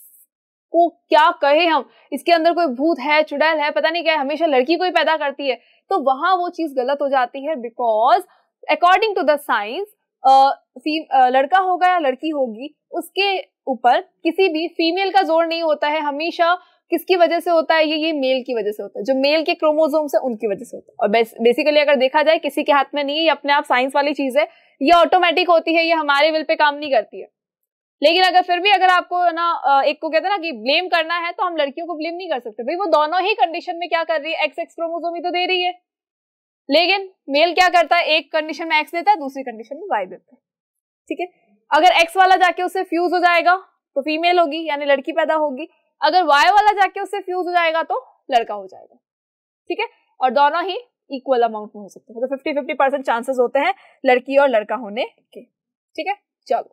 को क्या कहे हम इसके अंदर कोई भूत है चुड़ैल है पता नहीं क्या हमेशा लड़की को ही पैदा करती है तो वहां वो चीज गलत हो जाती है because according to the science लड़का होगा या लड़की होगी उसके ऊपर किसी भी फीमेल का जोर नहीं होता है हमेशा किसकी वजह से होता है ये ये मेल की वजह से होता है जो मेल के क्रोमोजोम्स है उनकी वजह से होता है और बेस, बेसिकली अगर देखा जाए किसी के हाथ में नहीं है ये अपने आप साइंस वाली चीज है ये ऑटोमेटिक होती है ये हमारे विल पे काम नहीं करती है लेकिन अगर फिर भी अगर आपको ना एक को कहते हैं ना कि ब्लेम करना है तो हम लड़कियों को ब्लेम नहीं कर सकते भाई वो दोनों ही कंडीशन में क्या कर रही है एक्स एक्स क्रोमोजोम ही तो दे रही है लेकिन मेल क्या करता है एक कंडीशन में एक्स देता है दूसरी कंडीशन में वाई देता है ठीक है अगर एक्स वाला जाके उससे फ्यूज हो जाएगा तो फीमेल होगी यानी लड़की पैदा होगी अगर वाई वाला जाके उससे फ्यूज हो जाएगा तो लड़का हो जाएगा ठीक है और दोनों ही इक्वल अमाउंट में हो सकते हैं तो फिफ्टी फिफ्टी परसेंट चांसेस होते हैं लड़की और लड़का होने के ठीक है चलो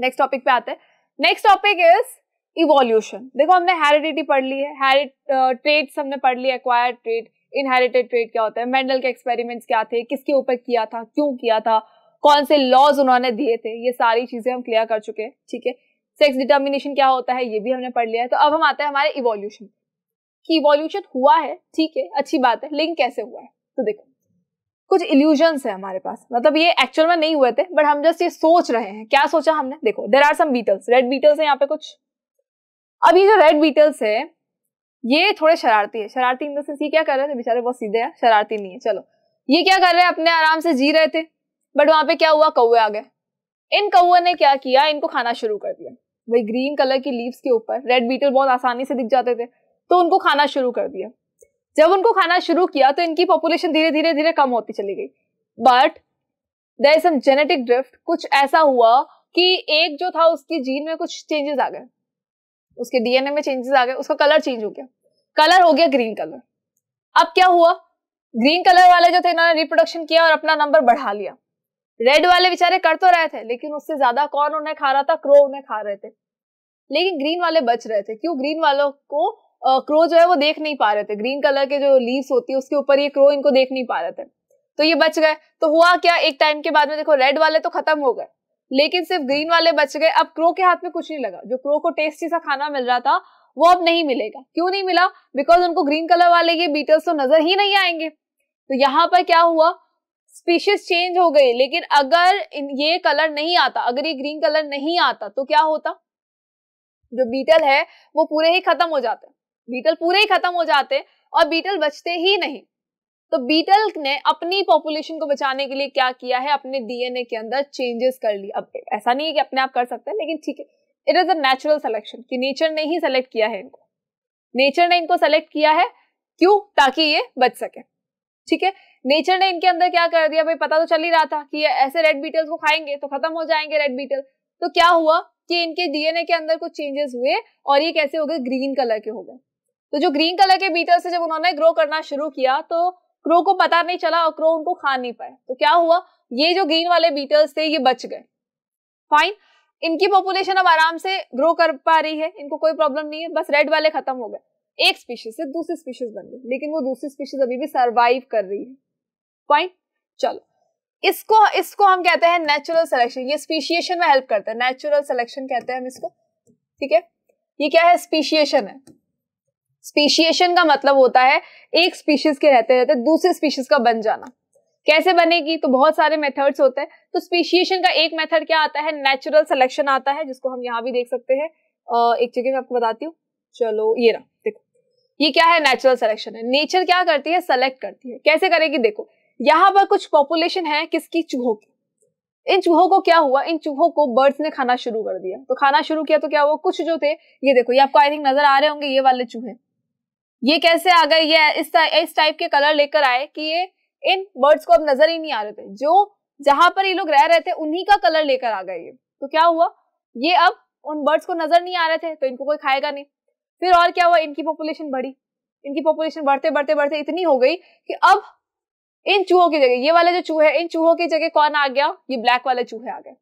नेक्स्ट टॉपिक पे आते हैं नेक्स्ट टॉपिक इज इवोल्यूशन देखो हमने हेरिडिटी पढ़ ली है ट्रेड ट्रेड्स हमने पढ़ ली एक्वायर ट्रेड इनहेरिटेड ट्रेड क्या होता है मेंडल के एक्सपेरिमेंट्स क्या थे किसके ऊपर किया था क्यों किया था कौन से लॉज उन्होंने दिए थे ये सारी चीजें हम क्लियर कर चुके हैं ठीक है सेक्स डिटर्मिनेशन क्या होता है ये भी हमने पढ़ लिया है तो अब हम आते हैं हमारे इवोल्यूशन कि इवोल्यूशन हुआ है ठीक है अच्छी बात है लिंक कैसे हुआ है तो देखो कुछ इल्यूजन्स है हमारे पास मतलब ये एक्चुअल में नहीं हुए थे बट हम जस्ट ये सोच रहे हैं क्या सोचा हमने देखो there are some beetles red beetles है यहाँ पे कुछ अब ये जो रेड बीटल्स है ये थोड़े शरारती है शरारती इन देंस ये क्या कर रहे थे बेचारे बहुत सीधे हैं शरारती नहीं है चलो ये क्या कर रहे हैं अपने आराम से जी रहे थे बट वहां पे क्या हुआ कौए आ गए इन कौए ने क्या किया इनको खाना शुरू कर दिया वही ग्रीन कलर की लीव्स के ऊपर रेड बीटल बहुत आसानी से दिख जाते थे तो उनको खाना शुरू कर दिया जब उनको खाना शुरू किया तो इनकी पॉपुलेशन धीरे धीरे धीरे कम होती चली गई but there some genetic drift कुछ ऐसा हुआ कि एक जो था उसकी जीन में कुछ चेंजेस आ गए उसके डीएनए में चेंजेस आ गए उसका कलर चेंज हो गया कलर हो गया ग्रीन कलर अब क्या हुआ ग्रीन कलर वाले जो थे इन्होंने रिप्रोडक्शन किया और अपना नंबर बढ़ा लिया रेड वाले बेचारे कर तो रहे थे लेकिन उससे ज्यादा कौन उन्हें खा रहा था क्रो उन्हें खा रहे थे लेकिन ग्रीन वाले बच रहे थे क्यों ग्रीन वालों को क्रो जो है वो देख नहीं पा रहे थे ग्रीन कलर के जो लीव्स होती है उसके ऊपर ये क्रो इनको देख नहीं पा रहे थे तो ये बच गए तो हुआ क्या एक टाइम के बाद में देखो रेड वाले तो खत्म हो गए लेकिन सिर्फ ग्रीन वाले बच गए अब क्रो के हाथ में कुछ नहीं लगा जो क्रो को टेस्टी सा खाना मिल रहा था वो अब नहीं मिलेगा क्यों नहीं मिला बिकॉज उनको ग्रीन कलर वाले ये बीटल्स तो नजर ही नहीं आएंगे तो यहाँ पर क्या हुआ स्पीशीज चेंज हो गई लेकिन अगर ये कलर नहीं आता अगर ये ग्रीन कलर नहीं आता तो क्या होता जो बीटल है वो पूरे ही खत्म हो जाते बीटल पूरे ही खत्म हो जाते और बीटल बचते ही नहीं तो बीटल ने अपनी पॉपुलेशन को बचाने के लिए क्या किया है अपने डीएनए के अंदर चेंजेस कर लिया अब ऐसा नहीं है कि अपने आप कर सकते हैं लेकिन ठीक है it is a natural selection कि नेचर ने ही सेलेक्ट किया है इनको नेचर ने इनको सेलेक्ट किया है क्यों ताकि ये बच सके ठीक है नेचर ने इनके अंदर क्या कर दिया भाई पता तो चल ही रहा था कि ये ऐसे रेड बीटल्स को खाएंगे तो खत्म हो जाएंगे रेड बीटल तो क्या हुआ कि इनके डीएनए के अंदर कुछ चेंजेस हुए और ये कैसे हो गए ग्रीन कलर के हो गए तो जो ग्रीन कलर के बीटल्स थे जब उन्होंने ग्रो करना शुरू किया तो क्रो को पता नहीं चला और क्रो उनको खा नहीं पाए तो क्या हुआ ये जो ग्रीन वाले बीटल्स थे ये बच गए फाइन इनकी पॉपुलेशन अब आराम से ग्रो कर पा रही है इनको कोई प्रॉब्लम नहीं है बस रेड वाले खत्म हो गए एक स्पीशीज से दूसरी स्पीशीज बन गई लेकिन वो दूसरी स्पीशीज अभी भी सरवाइव कर रही है पॉइंट चलो इसको इसको हम कहते हैं नेचुरल सिलेक्शन ये स्पीशिएशन में हेल्प करता है नेचुरल सिलेक्शन कहते हैं हम इसको ठीक है ये क्या है स्पीशिएशन है स्पीशिएशन का मतलब होता है एक स्पीशीज के रहते रहते दूसरे स्पीशीज का बन जाना कैसे बनेगी तो बहुत सारे मेथड्स होते हैं तो स्पीशिएशन का एक मेथड क्या आता है नेचुरल सिलेक्शन आता है जिसको हम यहाँ भी देख सकते हैं एक जगह मैं आपको बताती हूँ चलो ये रहा देखो ये क्या है नेचुरल सिलेक्शन है नेचर क्या करती है सेलेक्ट करती है कैसे करेगी देखो यहाँ पर कुछ पॉपुलेशन है किसकी चूहों की इन चूहों को क्या हुआ इन चूहों को बर्ड्स ने खाना शुरू कर दिया तो खाना शुरू किया तो क्या हुआ कुछ जो थे ये देखो ये आपको आई थिंक नजर आ रहे होंगे ये वाले चूहे ये कैसे आ गए ये इस इस टाइप के कलर लेकर आए कि ये इन बर्ड्स को अब नजर ही नहीं आ रहे थे जो जहां पर ये लोग रह रहे थे उन्हीं का कलर लेकर आ गए ये तो क्या हुआ ये अब उन बर्ड्स को नजर नहीं आ रहे थे तो इनको कोई खाएगा नहीं फिर और क्या हुआ इनकी पॉपुलेशन बढ़ी इनकी पॉपुलेशन बढ़ते बढ़ते बढ़ते इतनी हो गई कि अब इन चूहों की जगह ये वाले जो चूहे इन चूहों की जगह कौन आ गया ये ब्लैक वाले चूहे आ गए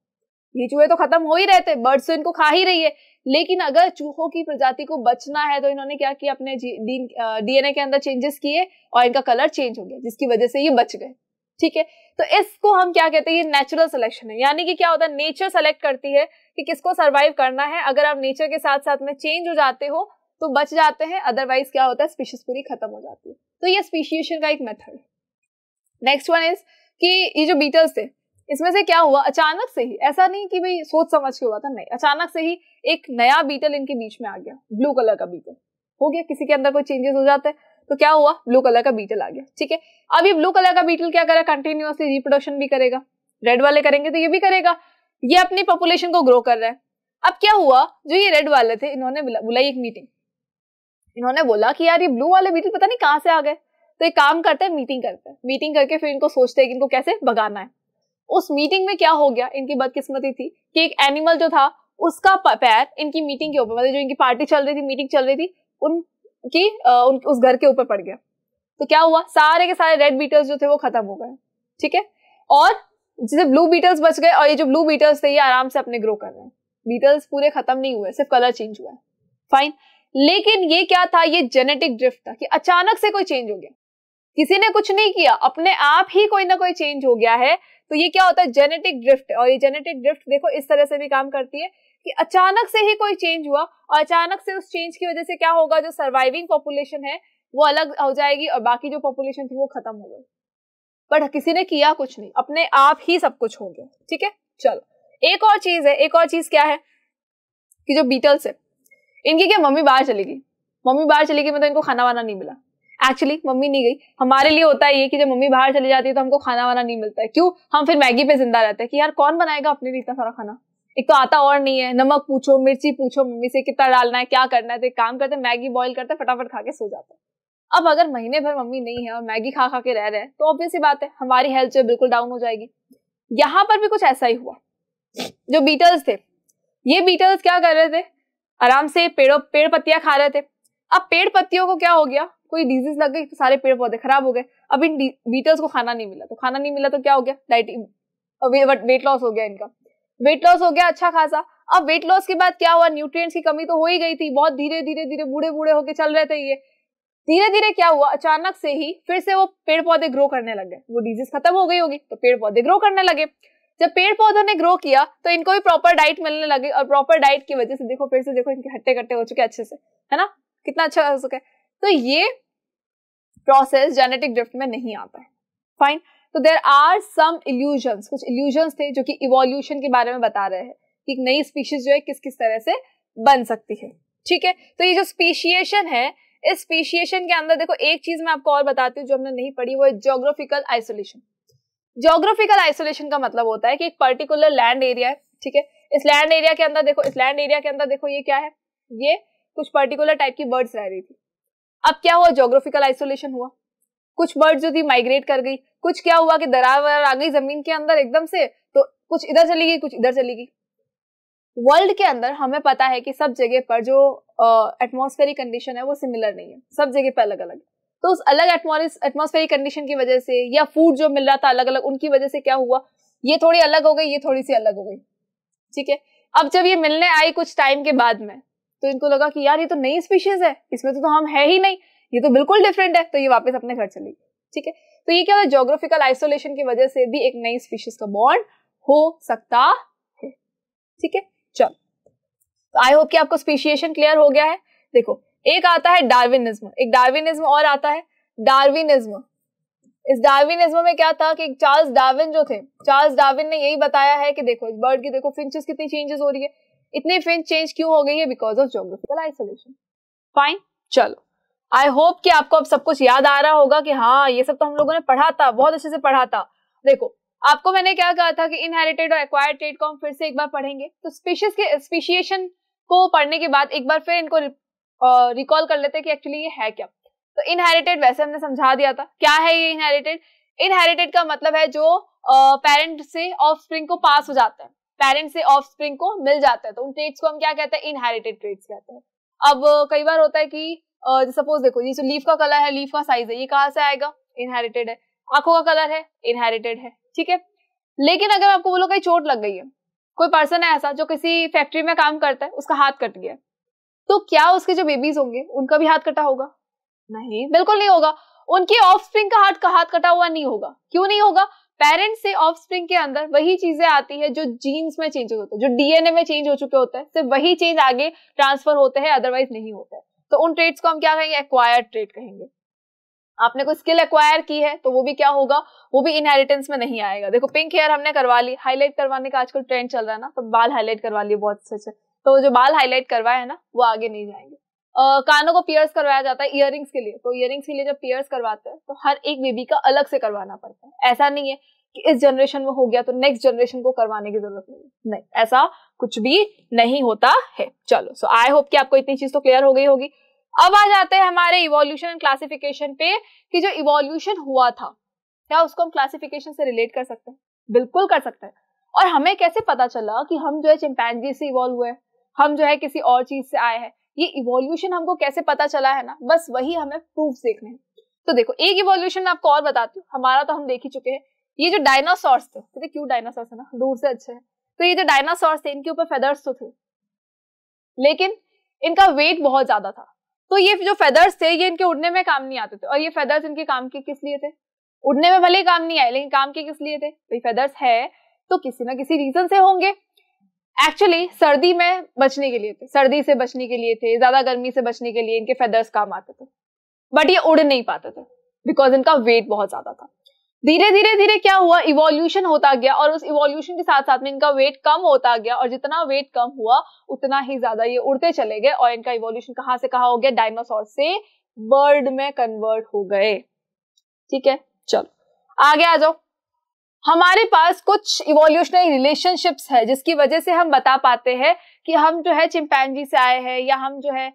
ये चूहे तो खत्म हो ही रहे थे बर्ड्स तो इनको खा ही रही है लेकिन अगर चूहों की प्रजाति को बचना है तो इन्होंने क्या किया अपने डीएनए के अंदर चेंजेस किए और इनका कलर चेंज हो गया जिसकी वजह से ये बच गए ठीक है तो इसको हम क्या कहते हैं ये नेचुरल सिलेक्शन है यानी कि क्या होता है नेचर सेलेक्ट करती है कि किसको सर्वाइव करना है अगर आप नेचर के साथ साथ में चेंज हो जाते हो तो बच जाते हैं अदरवाइज क्या होता है स्पीशीज पूरी खत्म हो जाती है तो ये स्पीशिएशन का एक मेथड है नेक्स्ट वन इज कि ये जो बीटल्स थे इसमें से क्या हुआ अचानक से ही ऐसा नहीं कि भाई सोच समझ के हुआ था नहीं अचानक से ही एक नया बीटल इनके बीच में आ गया ब्लू कलर का बीटल हो गया किसी के अंदर कोई चेंजेस हो जाते हैं तो क्या हुआ ब्लू कलर का बीटल आ गया ठीक है अब ये ब्लू कलर का बीटल क्या करेगा कंटिन्यूसली रिप्रोडक्शन भी करेगा रेड वाले करेंगे तो ये भी करेगा ये अपनी पॉपुलेशन को ग्रो कर रहा है अब क्या हुआ जो ये रेड वाले थे इन्होंने बुलाई एक मीटिंग इन्होंने बोला कि यार ये ब्लू वाले बीटल पता नहीं कहाँ से आ गए तो एक काम करते हैं मीटिंग करते हैं मीटिंग करके फिर इनको सोचते हैं कि इनको कैसे भगाना है उस मीटिंग में क्या हो गया इनकी बदकिस्मती थी कि एक एनिमल जो था उसका पैर इनकी मीटिंग के ऊपर मतलब जो इनकी पार्टी चल रही थी मीटिंग चल रही थी उनकी उन, उस घर के ऊपर पड़ गया तो क्या हुआ सारे के सारे रेड बीटल्स जो थे वो खत्म हो गए ठीक है और जैसे ब्लू बीटल्स बच गए और ये जो ब्लू बीटल्स थे ये आराम से अपने ग्रो कर रहे हैं बीटल्स पूरे खत्म नहीं हुए सिर्फ कलर चेंज हुआ है फाइन लेकिन ये क्या था ये जेनेटिक ड्रिफ्ट था कि अचानक से कोई चेंज हो गया किसी ने कुछ नहीं किया अपने आप ही कोई ना कोई चेंज हो गया है तो ये क्या होता है जेनेटिक ड्रिफ्ट और ये जेनेटिक ड्रिफ्ट देखो इस तरह से भी काम करती है कि अचानक से ही कोई चेंज हुआ और अचानक से उस चेंज की वजह से क्या होगा जो सर्वाइविंग पॉपुलेशन है वो अलग हो जाएगी और बाकी जो पॉपुलेशन थी वो खत्म हो गई बट किसी ने किया कुछ नहीं अपने आप ही सब कुछ हो गया ठीक है चलो एक और चीज है एक और चीज क्या है कि जो बीटल्स है इनकी क्या मम्मी बाहर चलेगी मम्मी बाहर चली गई मतलब इनको खाना वाना नहीं मिला एक्चुअली मम्मी नहीं गई हमारे लिए होता है ये कि जब मम्मी बाहर चली जाती है तो हमको खाना वाना नहीं मिलता है क्यों हम फिर मैगी पे जिंदा रहते हैं कि यार कौन बनाएगा अपने लिए इतना सारा खाना एक तो आता और नहीं है नमक पूछो मिर्ची पूछो मम्मी से कितना डालना है क्या करना है तो काम करते मैगी बॉइल करते फटाफट खा के सो जाते अब अगर महीने भर मम्मी नहीं है और मैगी खा खा के रह रहे हैं तो ऑब्वियस ही बात है हमारी हेल्थ जो है बिल्कुल डाउन हो जाएगी यहाँ पर भी कुछ ऐसा ही हुआ जो बीटल्स थे ये बीटल्स क्या कर रहे थे आराम से पेड़ों पेड़ पत्तियां खा रहे थे अब पेड़ पत्तियों को क्या हो गया कोई डिजीज लग गई तो सारे पेड़ पौधे खराब हो गए अब इन बीटल्स को खाना नहीं मिला तो खाना नहीं मिला तो क्या हो गया डाइट वेट लॉस हो गया इनका वेट लॉस हो गया अच्छा खासा अब वेट लॉस के बाद क्या हुआ न्यूट्रिएंट्स की कमी तो हो ही गई थी बहुत धीरे धीरे धीरे बूढ़े बूढ़े होके चल रहे थे ये धीरे धीरे क्या हुआ अचानक से ही फिर से वो पेड़ पौधे ग्रो करने लग गए वो डिजीज खत्म हो गई होगी तो पेड़ पौधे ग्रो करने लगे जब पेड़ पौधों ने ग्रो किया तो इनको भी प्रॉपर डाइट मिलने लगे और प्रॉपर डाइट की वजह से देखो फिर से देखो इनके हट्टे कट्टे हो चुके अच्छे से है ना कितना अच्छा हो सके तो ये प्रोसेस जेनेटिक ड्रिफ्ट में नहीं आता है फाइन तो देर आर सम इल्यूजन्स कुछ इल्यूजन्स थे जो कि इवोल्यूशन के बारे में बता रहे हैं कि नई स्पीशीज जो है किस किस तरह से बन सकती है ठीक है तो ये जो स्पीशिएशन है इस स्पीशिएशन के अंदर देखो एक चीज मैं आपको और बताती हूँ जो हमने नहीं पढ़ी वो है जोग्राफिकल आइसोलेशन जोग्राफिकल आइसोलेशन का मतलब होता है कि एक पर्टिकुलर लैंड एरिया है ठीक है इस लैंड एरिया के अंदर देखो इस लैंड एरिया के अंदर देखो ये क्या है ये कुछ पर्टिकुलर टाइप की बर्ड्स रह रही थी अब क्या हुआ जोग्राफिकल आइसोलेशन हुआ कुछ बर्ड जो थी माइग्रेट कर गई कुछ क्या हुआ कि दरार वरार आ गई जमीन के अंदर एकदम से तो कुछ इधर चली गई कुछ इधर चली गई वर्ल्ड के अंदर हमें पता है कि सब जगह पर जो एटमोस्फेरिक uh, कंडीशन है वो सिमिलर नहीं है सब जगह पर अलग अलग तो उस अलग एटमोस्फेरिक कंडीशन की वजह से या फूड जो मिल रहा था अलग अलग उनकी वजह से क्या हुआ ये थोड़ी अलग हो गई ये थोड़ी सी अलग हो गई ठीक है अब जब ये मिलने आई कुछ टाइम के बाद में तो इनको लगा कि यार ये तो नई स्पीशीज है इसमें तो, तो हम है ही नहीं ये तो बिल्कुल डिफरेंट है तो ये वापस अपने घर चली ठीक है तो ये क्या होता है जोग्राफिकल आइसोलेशन की वजह से भी एक नई स्पीशीज का बॉन्ड हो सकता है ठीक है चलो तो आई होप कि आपको स्पीशिएशन क्लियर हो गया है देखो एक आता है डार्विनिज्म एक डार्विनिज्म और आता है डार्विनिज्म इस डार्विनिज्म में क्या था कि चार्ल्स डार्विन जो थे चार्ल्स डार्विन ने यही बताया है कि देखो इस बर्ड की देखो फिंचेस कितनी चेंजेस हो रही है इतनी फिंच चेंज क्यों हो गई है because of geographical isolation fine चलो आई होप कि आपको अब सब कुछ याद आ रहा होगा कि हाँ ये सब तो हम लोगों ने पढ़ा था बहुत अच्छे से पढ़ा था देखो आपको मैंने क्या कहा था कि इनहेरिटेड और एक्वायर्ड ट्रेड को हम फिर से एक बार पढ़ेंगे तो स्पीशीज के स्पीशिएशन को पढ़ने के बाद एक बार फिर इनको रिकॉल कर लेते हैं कि एक्चुअली ये है क्या तो इनहेरिटेड वैसे हमने समझा दिया था क्या है ये इनहेरिटेड इनहेरिटेड का मतलब है जो पेरेंट से ऑफ को पास हो जाता है पेरेंट्स से ऑफ स्प्रिंग को मिल जाता है तो उन ट्रेड्स को हम क्या कहते हैं इनहेरिटेड ट्रेड्स कहते हैं अब कई बार होता है कि सपोज देखो ये जो लीफ का कलर है लीफ का साइज है ये कहाँ से आएगा इनहेरिटेड है आंखों का कलर है इनहेरिटेड है ठीक है लेकिन अगर आपको बोलो कहीं चोट लग गई है कोई पर्सन है ऐसा जो किसी फैक्ट्री में काम करता है उसका हाथ कट गया तो क्या उसके जो बेबीज होंगे उनका भी हाथ कटा होगा नहीं बिल्कुल नहीं होगा उनके ऑफ का हाथ का हाथ कटा हुआ नहीं होगा क्यों नहीं होगा पेरेंट्स से ऑफस्प्रिंग के अंदर वही चीजें आती है जो जीन्स में चेंजेस होते हैं जो डीएनए में चेंज हो चुके होते हैं सिर्फ वही चेंज आगे ट्रांसफर होते हैं अदरवाइज नहीं होते है तो उन ट्रेड्स को हम क्या कहेंगे एक्वायर्ड ट्रेड कहेंगे आपने कोई स्किल एक्वायर की है तो वो भी क्या होगा वो भी इनहेरिटेंस में नहीं आएगा देखो पिंक हेयर हमने करवा ली हाईलाइट करवाने का आजकल ट्रेंड चल रहा है ना तो बाल हाईलाइट करवा लिए बहुत अच्छे अच्छे तो जो बाल हाईलाइट करवाए है ना वो आगे नहीं जाएंगे कानों को पियर्स करवाया जाता है इयरिंग्स के लिए तो इयरिंग्स के लिए जब पियर्स करवाते हैं तो हर एक बेबी का अलग से करवाना पड़ता है ऐसा नहीं है कि इस जनरेशन में हो गया तो नेक्स्ट जनरेशन को करवाने की जरूरत नहीं नहीं ऐसा कुछ भी नहीं होता है चलो सो आई होप कि आपको इतनी चीज तो क्लियर हो गई होगी अब आ जाते हैं हमारे इवोल्यूशन एंड क्लासिफिकेशन पे कि जो इवोल्यूशन हुआ था क्या उसको हम क्लासिफिकेशन से रिलेट कर सकते हैं बिल्कुल कर सकते हैं और हमें कैसे पता चला कि हम जो है चिंपैनजी से इवॉल्व हुए हम जो है किसी और चीज से आए हैं ये इवोल्यूशन हमको कैसे पता चला है ना बस वही हमें प्रूफ देखने हैं तो देखो एक इवोल्यूशन मैं आपको और बताती हूँ हमारा तो हम देख ही चुके हैं ये जो डायनासोर्स थे तो क्यों डायनासोर्स है ना दूर से अच्छे हैं तो ये जो डायनासोर्स थे इनके ऊपर फेदर्स तो थे लेकिन इनका वेट बहुत ज्यादा था तो ये जो फेदर्स थे ये इनके उड़ने में काम नहीं आते थे और ये फेदर्स इनके काम के किस लिए थे उड़ने में भले ही काम नहीं आए लेकिन काम के किस लिए थे तो फेदर्स है तो किसी ना किसी रीजन से होंगे एक्चुअली सर्दी में बचने के लिए थे सर्दी से बचने के लिए थे ज्यादा गर्मी से बचने के लिए इनके फेदर्स काम आते थे बट ये उड़ नहीं पाते थे बिकॉज इनका वेट बहुत ज्यादा था धीरे धीरे धीरे क्या हुआ इवोल्यूशन होता गया और उस इवोल्यूशन के साथ साथ में इनका वेट कम होता गया और जितना वेट कम हुआ उतना ही ज्यादा ये उड़ते चले गए और इनका इवोल्यूशन कहाँ से कहा हो गया डायनासोर से बर्ड में कन्वर्ट हो गए ठीक है चलो आगे आ जाओ हमारे पास कुछ इवोल्यूशनरी रिलेशनशिप्स है जिसकी वजह से हम बता पाते हैं कि हम जो है चिंपैनजी से आए हैं या हम जो है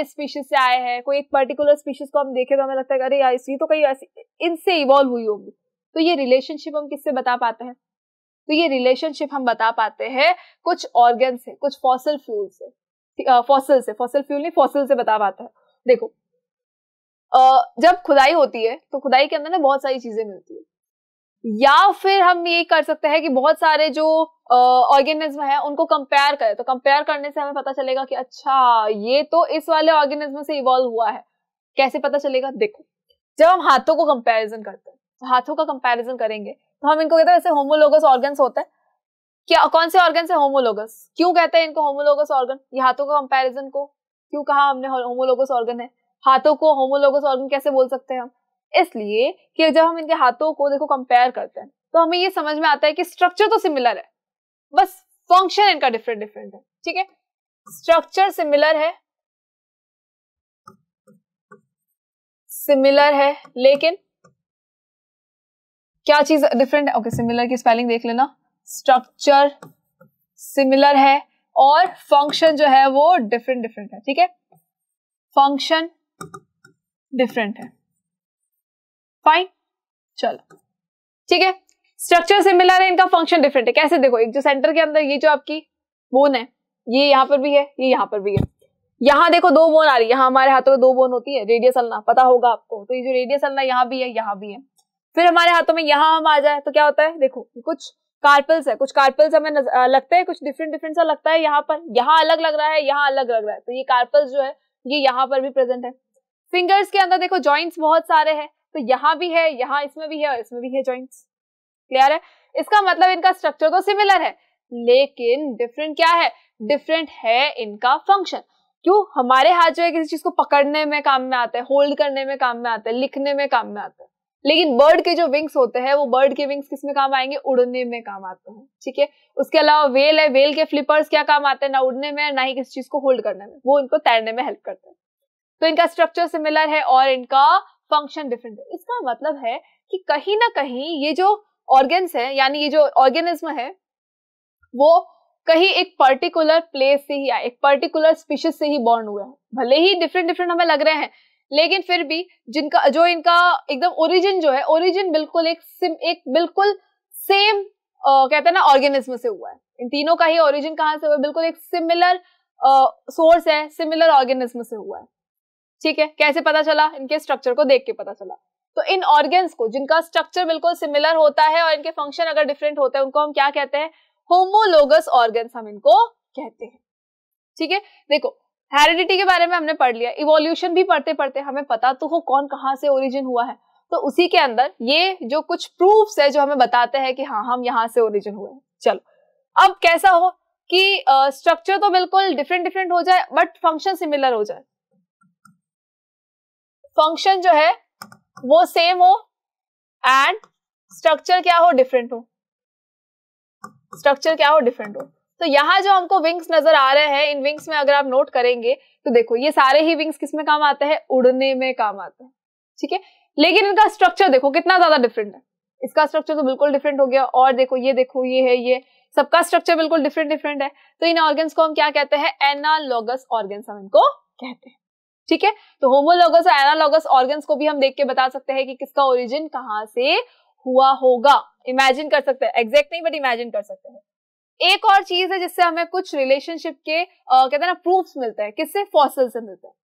इस स्पीशीज से आए हैं कोई एक पर्टिकुलर स्पीशीज को हम देखे तो हमें लगता है अरे यार इसी तो कहीं ऐसी इनसे इवॉल्व हुई होगी तो ये रिलेशनशिप हम किससे बता पाते हैं तो ये रिलेशनशिप हम बता पाते हैं कुछ ऑर्गन से कुछ फॉसल फ्यूल से फॉसल से फॉसल फ्यूल नहीं फॉसल से बता पाते हैं देखो जब खुदाई होती है तो खुदाई के अंदर ना बहुत सारी चीजें मिलती है या फिर हम ये कर सकते हैं कि बहुत सारे जो ऑर्गेनिज्म है उनको कंपेयर करें तो कंपेयर करने से हमें पता चलेगा कि अच्छा ये तो इस वाले ऑर्गेनिज्म से इवॉल्व हुआ है कैसे पता चलेगा देखो जब हम हाथों को कंपेरिजन करते हैं तो हाथों का कंपेरिजन करेंगे तो हम इनको कहते हैं जैसे होमोलोगस ऑर्गन्स होते हैं क्या कौन से ऑर्गन है होमोलोगस क्यों कहते हैं इनको होमोलोगस ऑर्गन ये हाथों का कंपेरिजन को क्यों कहा हमने होमोलोगस ऑर्गन है हाथों को होमोलोगस ऑर्गन कैसे बोल सकते हैं हम इसलिए कि जब हम इनके हाथों को देखो कंपेयर करते हैं तो हमें ये समझ में आता है कि स्ट्रक्चर तो सिमिलर है बस फंक्शन इनका डिफरेंट डिफरेंट है ठीक है स्ट्रक्चर सिमिलर है सिमिलर है लेकिन क्या चीज डिफरेंट है ओके सिमिलर की स्पेलिंग देख लेना स्ट्रक्चर सिमिलर है और फंक्शन जो है वो डिफरेंट डिफरेंट है ठीक है फंक्शन डिफरेंट है फाइन चलो ठीक है स्ट्रक्चर सिमिलर है इनका फंक्शन डिफरेंट है कैसे देखो एक जो सेंटर के अंदर ये जो आपकी बोन है ये यहाँ पर भी है ये यहाँ पर भी है यहाँ देखो दो बोन आ रही है यहाँ हमारे हाथों में दो बोन होती है रेडियस अलना पता होगा आपको तो ये जो रेडियस अलना यहाँ भी है यहाँ भी है फिर हमारे हाथों में यहाँ हम आ जाए तो क्या होता है देखो कुछ कार्पल्स है कुछ कार्पल्स हमें लगता है कुछ डिफरेंट डिफरेंट सा लगता है यहाँ पर यहाँ अलग लग रहा है यहाँ अलग लग रहा है तो ये कार्पल्स जो है ये यहाँ पर भी प्रेजेंट है फिंगर्स के अंदर देखो जॉइंट्स बहुत सारे हैं तो यहाँ भी है यहाँ इसमें भी है और इसमें भी है ज्वाइंट्स क्लियर है इसका मतलब इनका स्ट्रक्चर तो सिमिलर है लेकिन डिफरेंट क्या है डिफरेंट है इनका फंक्शन क्यों हमारे हाथ जो है किसी चीज को पकड़ने में काम में आता है होल्ड करने में काम में आता है लिखने में काम में आता है लेकिन बर्ड के जो विंग्स होते हैं वो बर्ड के विंग्स किस में काम आएंगे उड़ने में काम आते हैं ठीक है उसके अलावा वेल है वेल के फ्लिपर्स क्या काम आते हैं ना उड़ने में ना ही किसी चीज को होल्ड करने में वो इनको तैरने में हेल्प करते हैं तो इनका स्ट्रक्चर सिमिलर है और इनका फंक्शन डिफरेंट है इसका मतलब है कि कहीं ना कहीं ये जो ऑर्गेन्स है यानी ये जो ऑर्गेनिज्म है वो कहीं एक पर्टिकुलर प्लेस से ही आया एक पर्टिकुलर स्पीशीज से ही बॉर्न हुआ है भले ही डिफरेंट डिफरेंट हमें लग रहे हैं लेकिन फिर भी जिनका जो इनका एकदम ओरिजिन जो है ओरिजिन बिल्कुल एक सिम एक बिल्कुल सेम कहते हैं ना ऑर्गेनिज्म से हुआ है इन तीनों का ही ओरिजिन कहाँ से हुआ है बिल्कुल एक सिमिलर सोर्स है सिमिलर ऑर्गेनिज्म से हुआ है ठीक है कैसे पता चला इनके स्ट्रक्चर को देख के पता चला तो इन ऑर्गेन्स को जिनका स्ट्रक्चर बिल्कुल सिमिलर होता है और इनके फंक्शन अगर डिफरेंट होते हैं उनको हम क्या कहते हैं होमोलोगस ऑर्गेन्स हम इनको कहते हैं ठीक है देखो हेरिडिटी के बारे में हमने पढ़ लिया इवोल्यूशन भी पढ़ते पढ़ते हमें पता तो हो कौन कहाँ से ओरिजिन हुआ है तो उसी के अंदर ये जो कुछ प्रूफ है जो हमें बताते हैं कि हाँ हम यहाँ से ओरिजिन हुए हैं चलो अब कैसा हो कि स्ट्रक्चर uh, तो बिल्कुल डिफरेंट डिफरेंट हो जाए बट फंक्शन सिमिलर हो जाए फंक्शन जो है वो सेम हो एंड स्ट्रक्चर क्या हो डिफरेंट हो स्ट्रक्चर क्या हो डिफरेंट हो तो यहाँ जो हमको विंग्स नजर आ रहे हैं इन विंग्स में अगर आप नोट करेंगे तो देखो ये सारे ही विंग्स किस में काम आते हैं उड़ने में काम आते हैं ठीक है लेकिन इनका स्ट्रक्चर देखो कितना ज्यादा डिफरेंट है इसका स्ट्रक्चर तो बिल्कुल डिफरेंट हो गया और देखो ये देखो ये है ये सबका स्ट्रक्चर बिल्कुल डिफरेंट डिफरेंट है तो इन ऑर्गन्स को हम क्या कहते हैं एनालॉगस ऑर्गन्स हम इनको कहते हैं ठीक है तो होमोलोगस और एनालोगस ऑर्गन को भी हम देख के बता सकते हैं कि किसका ओरिजिन कहाँ से हुआ होगा इमेजिन कर सकते हैं एग्जैक्ट नहीं बट इमेजिन कर सकते हैं एक और चीज है जिससे हमें कुछ रिलेशनशिप के आ, कहते हैं ना प्रूफ मिलते हैं किससे फॉसल से मिलते हैं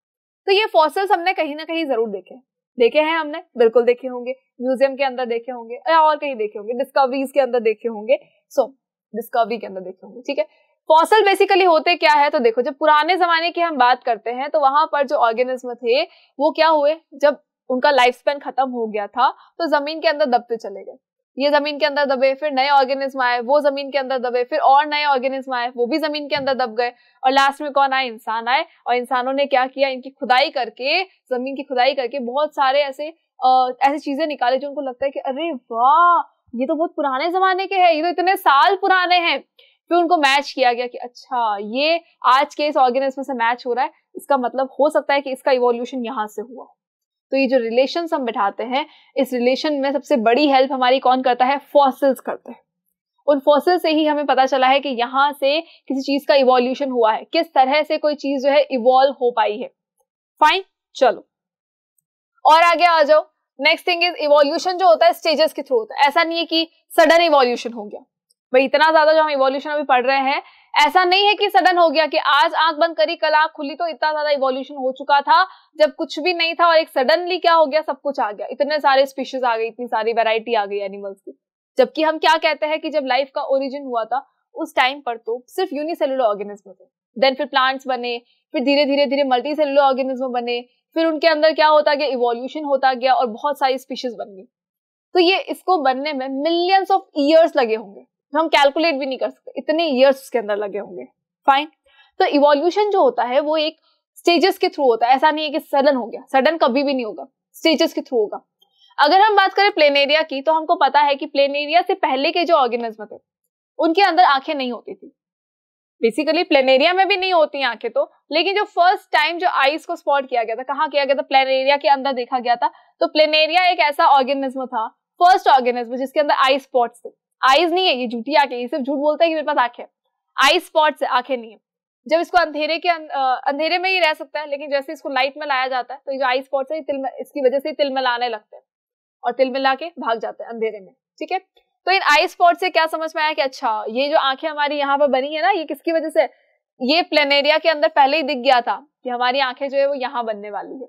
तो ये फॉसल्स हमने कहीं ना कहीं जरूर देखे देखे हैं हमने बिल्कुल देखे होंगे म्यूजियम के अंदर देखे होंगे या और कहीं देखे होंगे डिस्कवरीज के अंदर देखे होंगे सो so, डिस्कवरी के अंदर देखे होंगे ठीक है फॉसल बेसिकली होते क्या है तो देखो जब पुराने जमाने की हम बात करते हैं तो वहां पर जो ऑर्गेनिज्म थे वो क्या हुए जब उनका लाइफ स्पेन खत्म हो गया था तो जमीन के अंदर दबते चले गए ये जमीन के अंदर दबे फिर नए ऑर्गेनिज्म आए वो जमीन के अंदर दबे फिर और नए ऑर्गेनिज्म आए वो भी जमीन के अंदर दब गए और लास्ट में कौन आए इंसान आए और इंसानों ने क्या किया इनकी खुदाई करके जमीन की खुदाई करके बहुत सारे ऐसे आ, ऐसी चीजें निकाले जो उनको लगता है कि अरे वाह ये तो बहुत पुराने जमाने के हैं ये तो इतने साल पुराने हैं फिर उनको मैच किया गया कि अच्छा ये आज के इस ऑर्गेनिज्म से मैच हो रहा है इसका मतलब हो सकता है कि इसका इवोल्यूशन यहाँ से हुआ तो ये जो रिलेशन हम बिठाते हैं इस रिलेशन में सबसे बड़ी हेल्प हमारी कौन करता है फॉसिल्स करते हैं उन फॉसिल से ही हमें पता चला है कि यहाँ से किसी चीज का इवोल्यूशन हुआ है किस तरह से कोई चीज जो है इवॉल्व हो पाई है फाइन चलो और आगे आ जाओ नेक्स्ट थिंग इज इवोल्यूशन जो होता है स्टेजेस के थ्रू होता है ऐसा नहीं है कि सडन इवोल्यूशन हो गया भाई इतना ज्यादा जो हम इवोल्यूशन अभी पढ़ रहे हैं ऐसा नहीं है कि सडन हो गया कि आज आंख बंद करी कल आंख खुली तो इतना ज्यादा इवोल्यूशन हो चुका था जब कुछ भी नहीं था और एक सडनली क्या हो गया सब कुछ आ गया इतने सारे स्पीशीज आ गई इतनी सारी वेराइटी आ गई एनिमल्स की जबकि हम क्या कहते हैं कि जब लाइफ का ओरिजिन हुआ था उस टाइम पर तो सिर्फ यूनिसेलुलर ऑर्गेनिज्म थे देन फिर प्लांट्स बने फिर धीरे धीरे धीरे मल्टी सेलुलर ऑर्गेनिज्म बने फिर उनके अंदर क्या होता गया इवोल्यूशन होता गया और बहुत सारी स्पीशीज बन गई तो ये इसको बनने में मिलियंस ऑफ ईयर्स लगे होंगे तो हम कैलकुलेट भी नहीं कर सकते इतने ईयर्स के अंदर लगे होंगे फाइन तो इवोल्यूशन जो होता है वो एक स्टेजेस के थ्रू होता है ऐसा नहीं है कि सडन हो गया सडन कभी भी नहीं होगा स्टेजेस के थ्रू होगा अगर हम बात करें प्लेन एरिया की तो हमको पता है कि प्लेन एरिया से पहले के जो ऑर्गेनिज्म थे उनके अंदर आंखें नहीं होती थी बेसिकली प्लेन एरिया में भी नहीं होती आंखें तो लेकिन जो फर्स्ट टाइम जो आइस को स्पॉट किया गया था कहाँ किया गया था प्लेन एरिया के अंदर देखा गया था तो प्लेन एरिया एक ऐसा ऑर्गेनिज्म था फर्स्ट ऑर्गेनिज्म जिसके अंदर आई स्पॉट्स थे आईज नहीं है ये झूठी आंखें ये सिर्फ झूठ बोलता है कि मेरे पास आंखें आई स्पॉट्स है आंखें नहीं है जब इसको अंधेरे के अं, अंधेरे में ही रह सकता है लेकिन जैसे इसको लाइट में लाया जाता है तो ये जो आई स्पॉट्स है इसकी वजह से ही तिल मिलाने लगते हैं और तिल मिला के भाग जाते हैं अंधेरे में ठीक है तो इन आई स्पॉट से क्या समझ में आया कि अच्छा ये जो आंखें हमारी यहाँ पर बनी है ना ये किसकी वजह से ये प्लेनेरिया के अंदर पहले ही दिख गया था कि हमारी आंखें जो है वो यहाँ बनने वाली है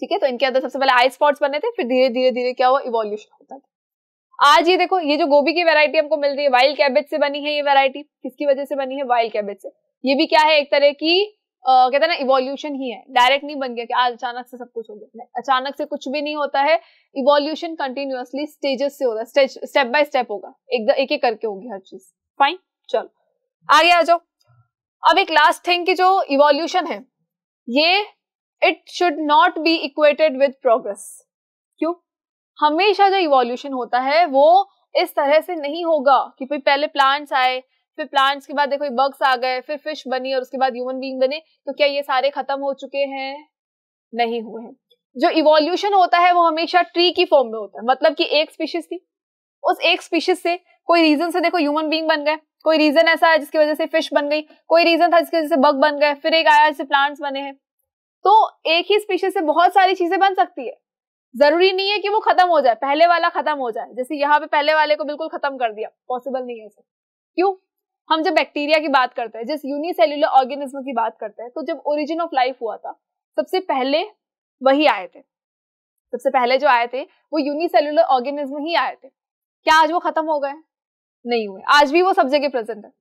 ठीक है तो इनके अंदर सबसे पहले आई स्पॉट्स बने थे फिर धीरे धीरे धीरे क्या हुआ इवोल्यूशन होता था आज ये देखो ये जो गोभी की वैरायटी हमको मिल रही है वाइल्ड कैबेज से बनी है ये वैरायटी किसकी वजह से बनी है वाइल्ड कैबेज से ये भी क्या है एक तरह की आ, कहते हैं ना इवोल्यूशन ही है डायरेक्ट नहीं बन गया कि आज अचानक से सब कुछ हो गया अचानक से कुछ भी नहीं होता है इवोल्यूशन कंटिन्यूसली स्टेजेस से होगा स्टेप बाय स्टेप होगा एक एक एक करके होगी हर चीज फाइन चलो आगे आ जाओ अब एक लास्ट थिंग की जो इवोल्यूशन है ये it should not be equated with progress क्यों हमेशा जो इवोल्यूशन होता है वो इस तरह से नहीं होगा कि भाई पहले प्लांट्स आए फिर प्लांट्स के बाद देखो बग्स आ गए फिर फिश बनी और उसके बाद ह्यूमन बींग बने तो क्या ये सारे खत्म हो चुके हैं नहीं हुए हैं जो इवोल्यूशन होता है वो हमेशा ट्री की फॉर्म में होता है मतलब कि एक स्पीशीज थी उस एक स्पीशीज से कोई रीजन से देखो ह्यूमन बींग बन गए कोई रीजन ऐसा है जिसकी वजह से फिश बन गई कोई रीजन था जिसकी वजह से बग बन गए फिर एक आया जिससे प्लांट्स बने हैं तो एक ही स्पीशीज से बहुत सारी चीजें बन सकती है जरूरी नहीं है कि वो खत्म हो जाए पहले वाला खत्म हो जाए जैसे यहाँ पे पहले वाले को बिल्कुल खत्म कर दिया पॉसिबल नहीं है ऐसे क्यों हम जब बैक्टीरिया की बात करते हैं जिस यूनिसेल्यूलर ऑर्गेनिज्म की बात करते हैं तो जब ओरिजिन ऑफ लाइफ हुआ था सबसे पहले वही आए थे सबसे पहले जो आए थे वो यूनिसेल्युलर ऑर्गेनिज्म ही आए थे क्या आज वो खत्म हो गए नहीं हुए आज भी वो सब जगह प्रेजेंट है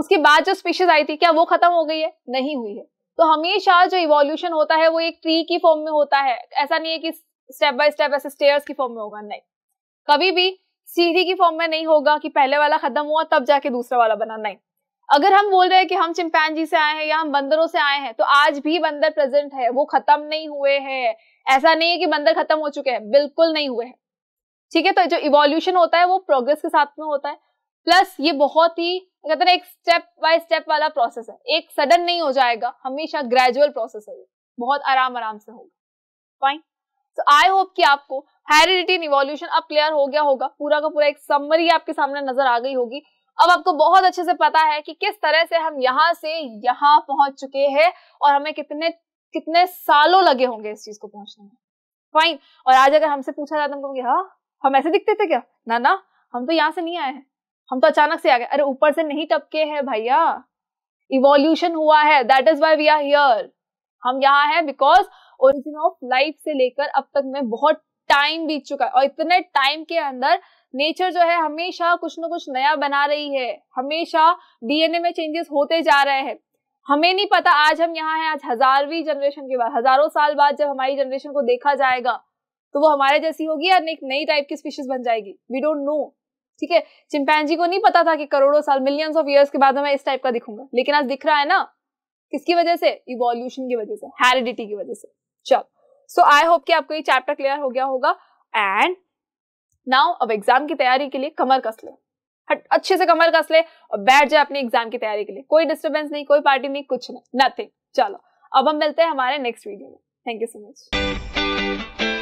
उसके बाद जो स्पीशीज आई थी क्या वो खत्म हो गई है नहीं हुई है तो हमेशा जो इवोल्यूशन होता है वो एक ट्री की फॉर्म में होता है ऐसा नहीं है कि स्टेप बाय स्टेप ऐसे स्टेयर्स की फॉर्म में होगा नहीं कभी भी सीढ़ी की फॉर्म में नहीं होगा कि पहले वाला खत्म हुआ तब जाके दूसरा वाला बना नहीं अगर हम बोल रहे हैं कि हम चिंपैनजी से आए हैं या हम बंदरों से आए हैं तो आज भी बंदर प्रेजेंट है वो खत्म नहीं हुए हैं ऐसा नहीं है कि बंदर खत्म हो चुके हैं बिल्कुल नहीं हुए हैं ठीक है तो जो इवोल्यूशन होता है वो प्रोग्रेस के साथ में होता है प्लस ये बहुत ही कहते ना एक स्टेप बाय स्टेप वाला प्रोसेस है एक सडन नहीं हो जाएगा हमेशा ग्रेजुअल प्रोसेस है बहुत आराम आराम से होगा फाइन सो आई होप कि आपको हेरिडिटी इन इवोल्यूशन अब क्लियर हो गया होगा पूरा का पूरा एक समरी आपके सामने नजर आ गई होगी अब आपको बहुत अच्छे से पता है कि किस तरह से हम यहाँ से यहाँ पहुंच चुके हैं और हमें कितने कितने सालों लगे होंगे इस चीज को पहुंचने में फाइन और आज अगर हमसे पूछा जाता हम कहोगे हाँ हम ऐसे दिखते थे क्या ना ना हम तो यहाँ से नहीं आए हैं हम तो अचानक से आ गए अरे ऊपर से नहीं टपके हैं भैया इवोल्यूशन हुआ है that is why we are here हम यहाँ है बिकॉज ओरिजिन ऑफ लाइफ से लेकर अब तक में बहुत टाइम बीत चुका है और इतने टाइम के अंदर नेचर जो है हमेशा कुछ ना कुछ नया बना रही है हमेशा डीएनए में चेंजेस होते जा रहे हैं हमें नहीं पता आज हम यहाँ हैं आज हजारवीं जनरेशन के बाद हजारों साल बाद जब हमारी जनरेशन को देखा जाएगा तो वो हमारे जैसी होगी या एक नई टाइप की स्पीशीज बन जाएगी वी डोंट नो ठीक है चिंपैनजी को नहीं पता था कि करोड़ों साल मिलियंस ऑफ ईयर्स के बाद मैं इस टाइप का दिखूंगा लेकिन आज दिख रहा है ना किसकी वजह से इवोल्यूशन की वजह से हेरिडिटी की वजह से चल सो आई होप कि आपको ये चैप्टर क्लियर हो गया होगा एंड नाउ अब एग्जाम की तैयारी के लिए कमर कस ले अच्छे से कमर कस ले और बैठ जाए अपने एग्जाम की तैयारी के लिए कोई डिस्टर्बेंस नहीं कोई पार्टी नहीं कुछ नहीं नथिंग चलो अब हम मिलते हैं हमारे नेक्स्ट वीडियो में थैंक यू सो मच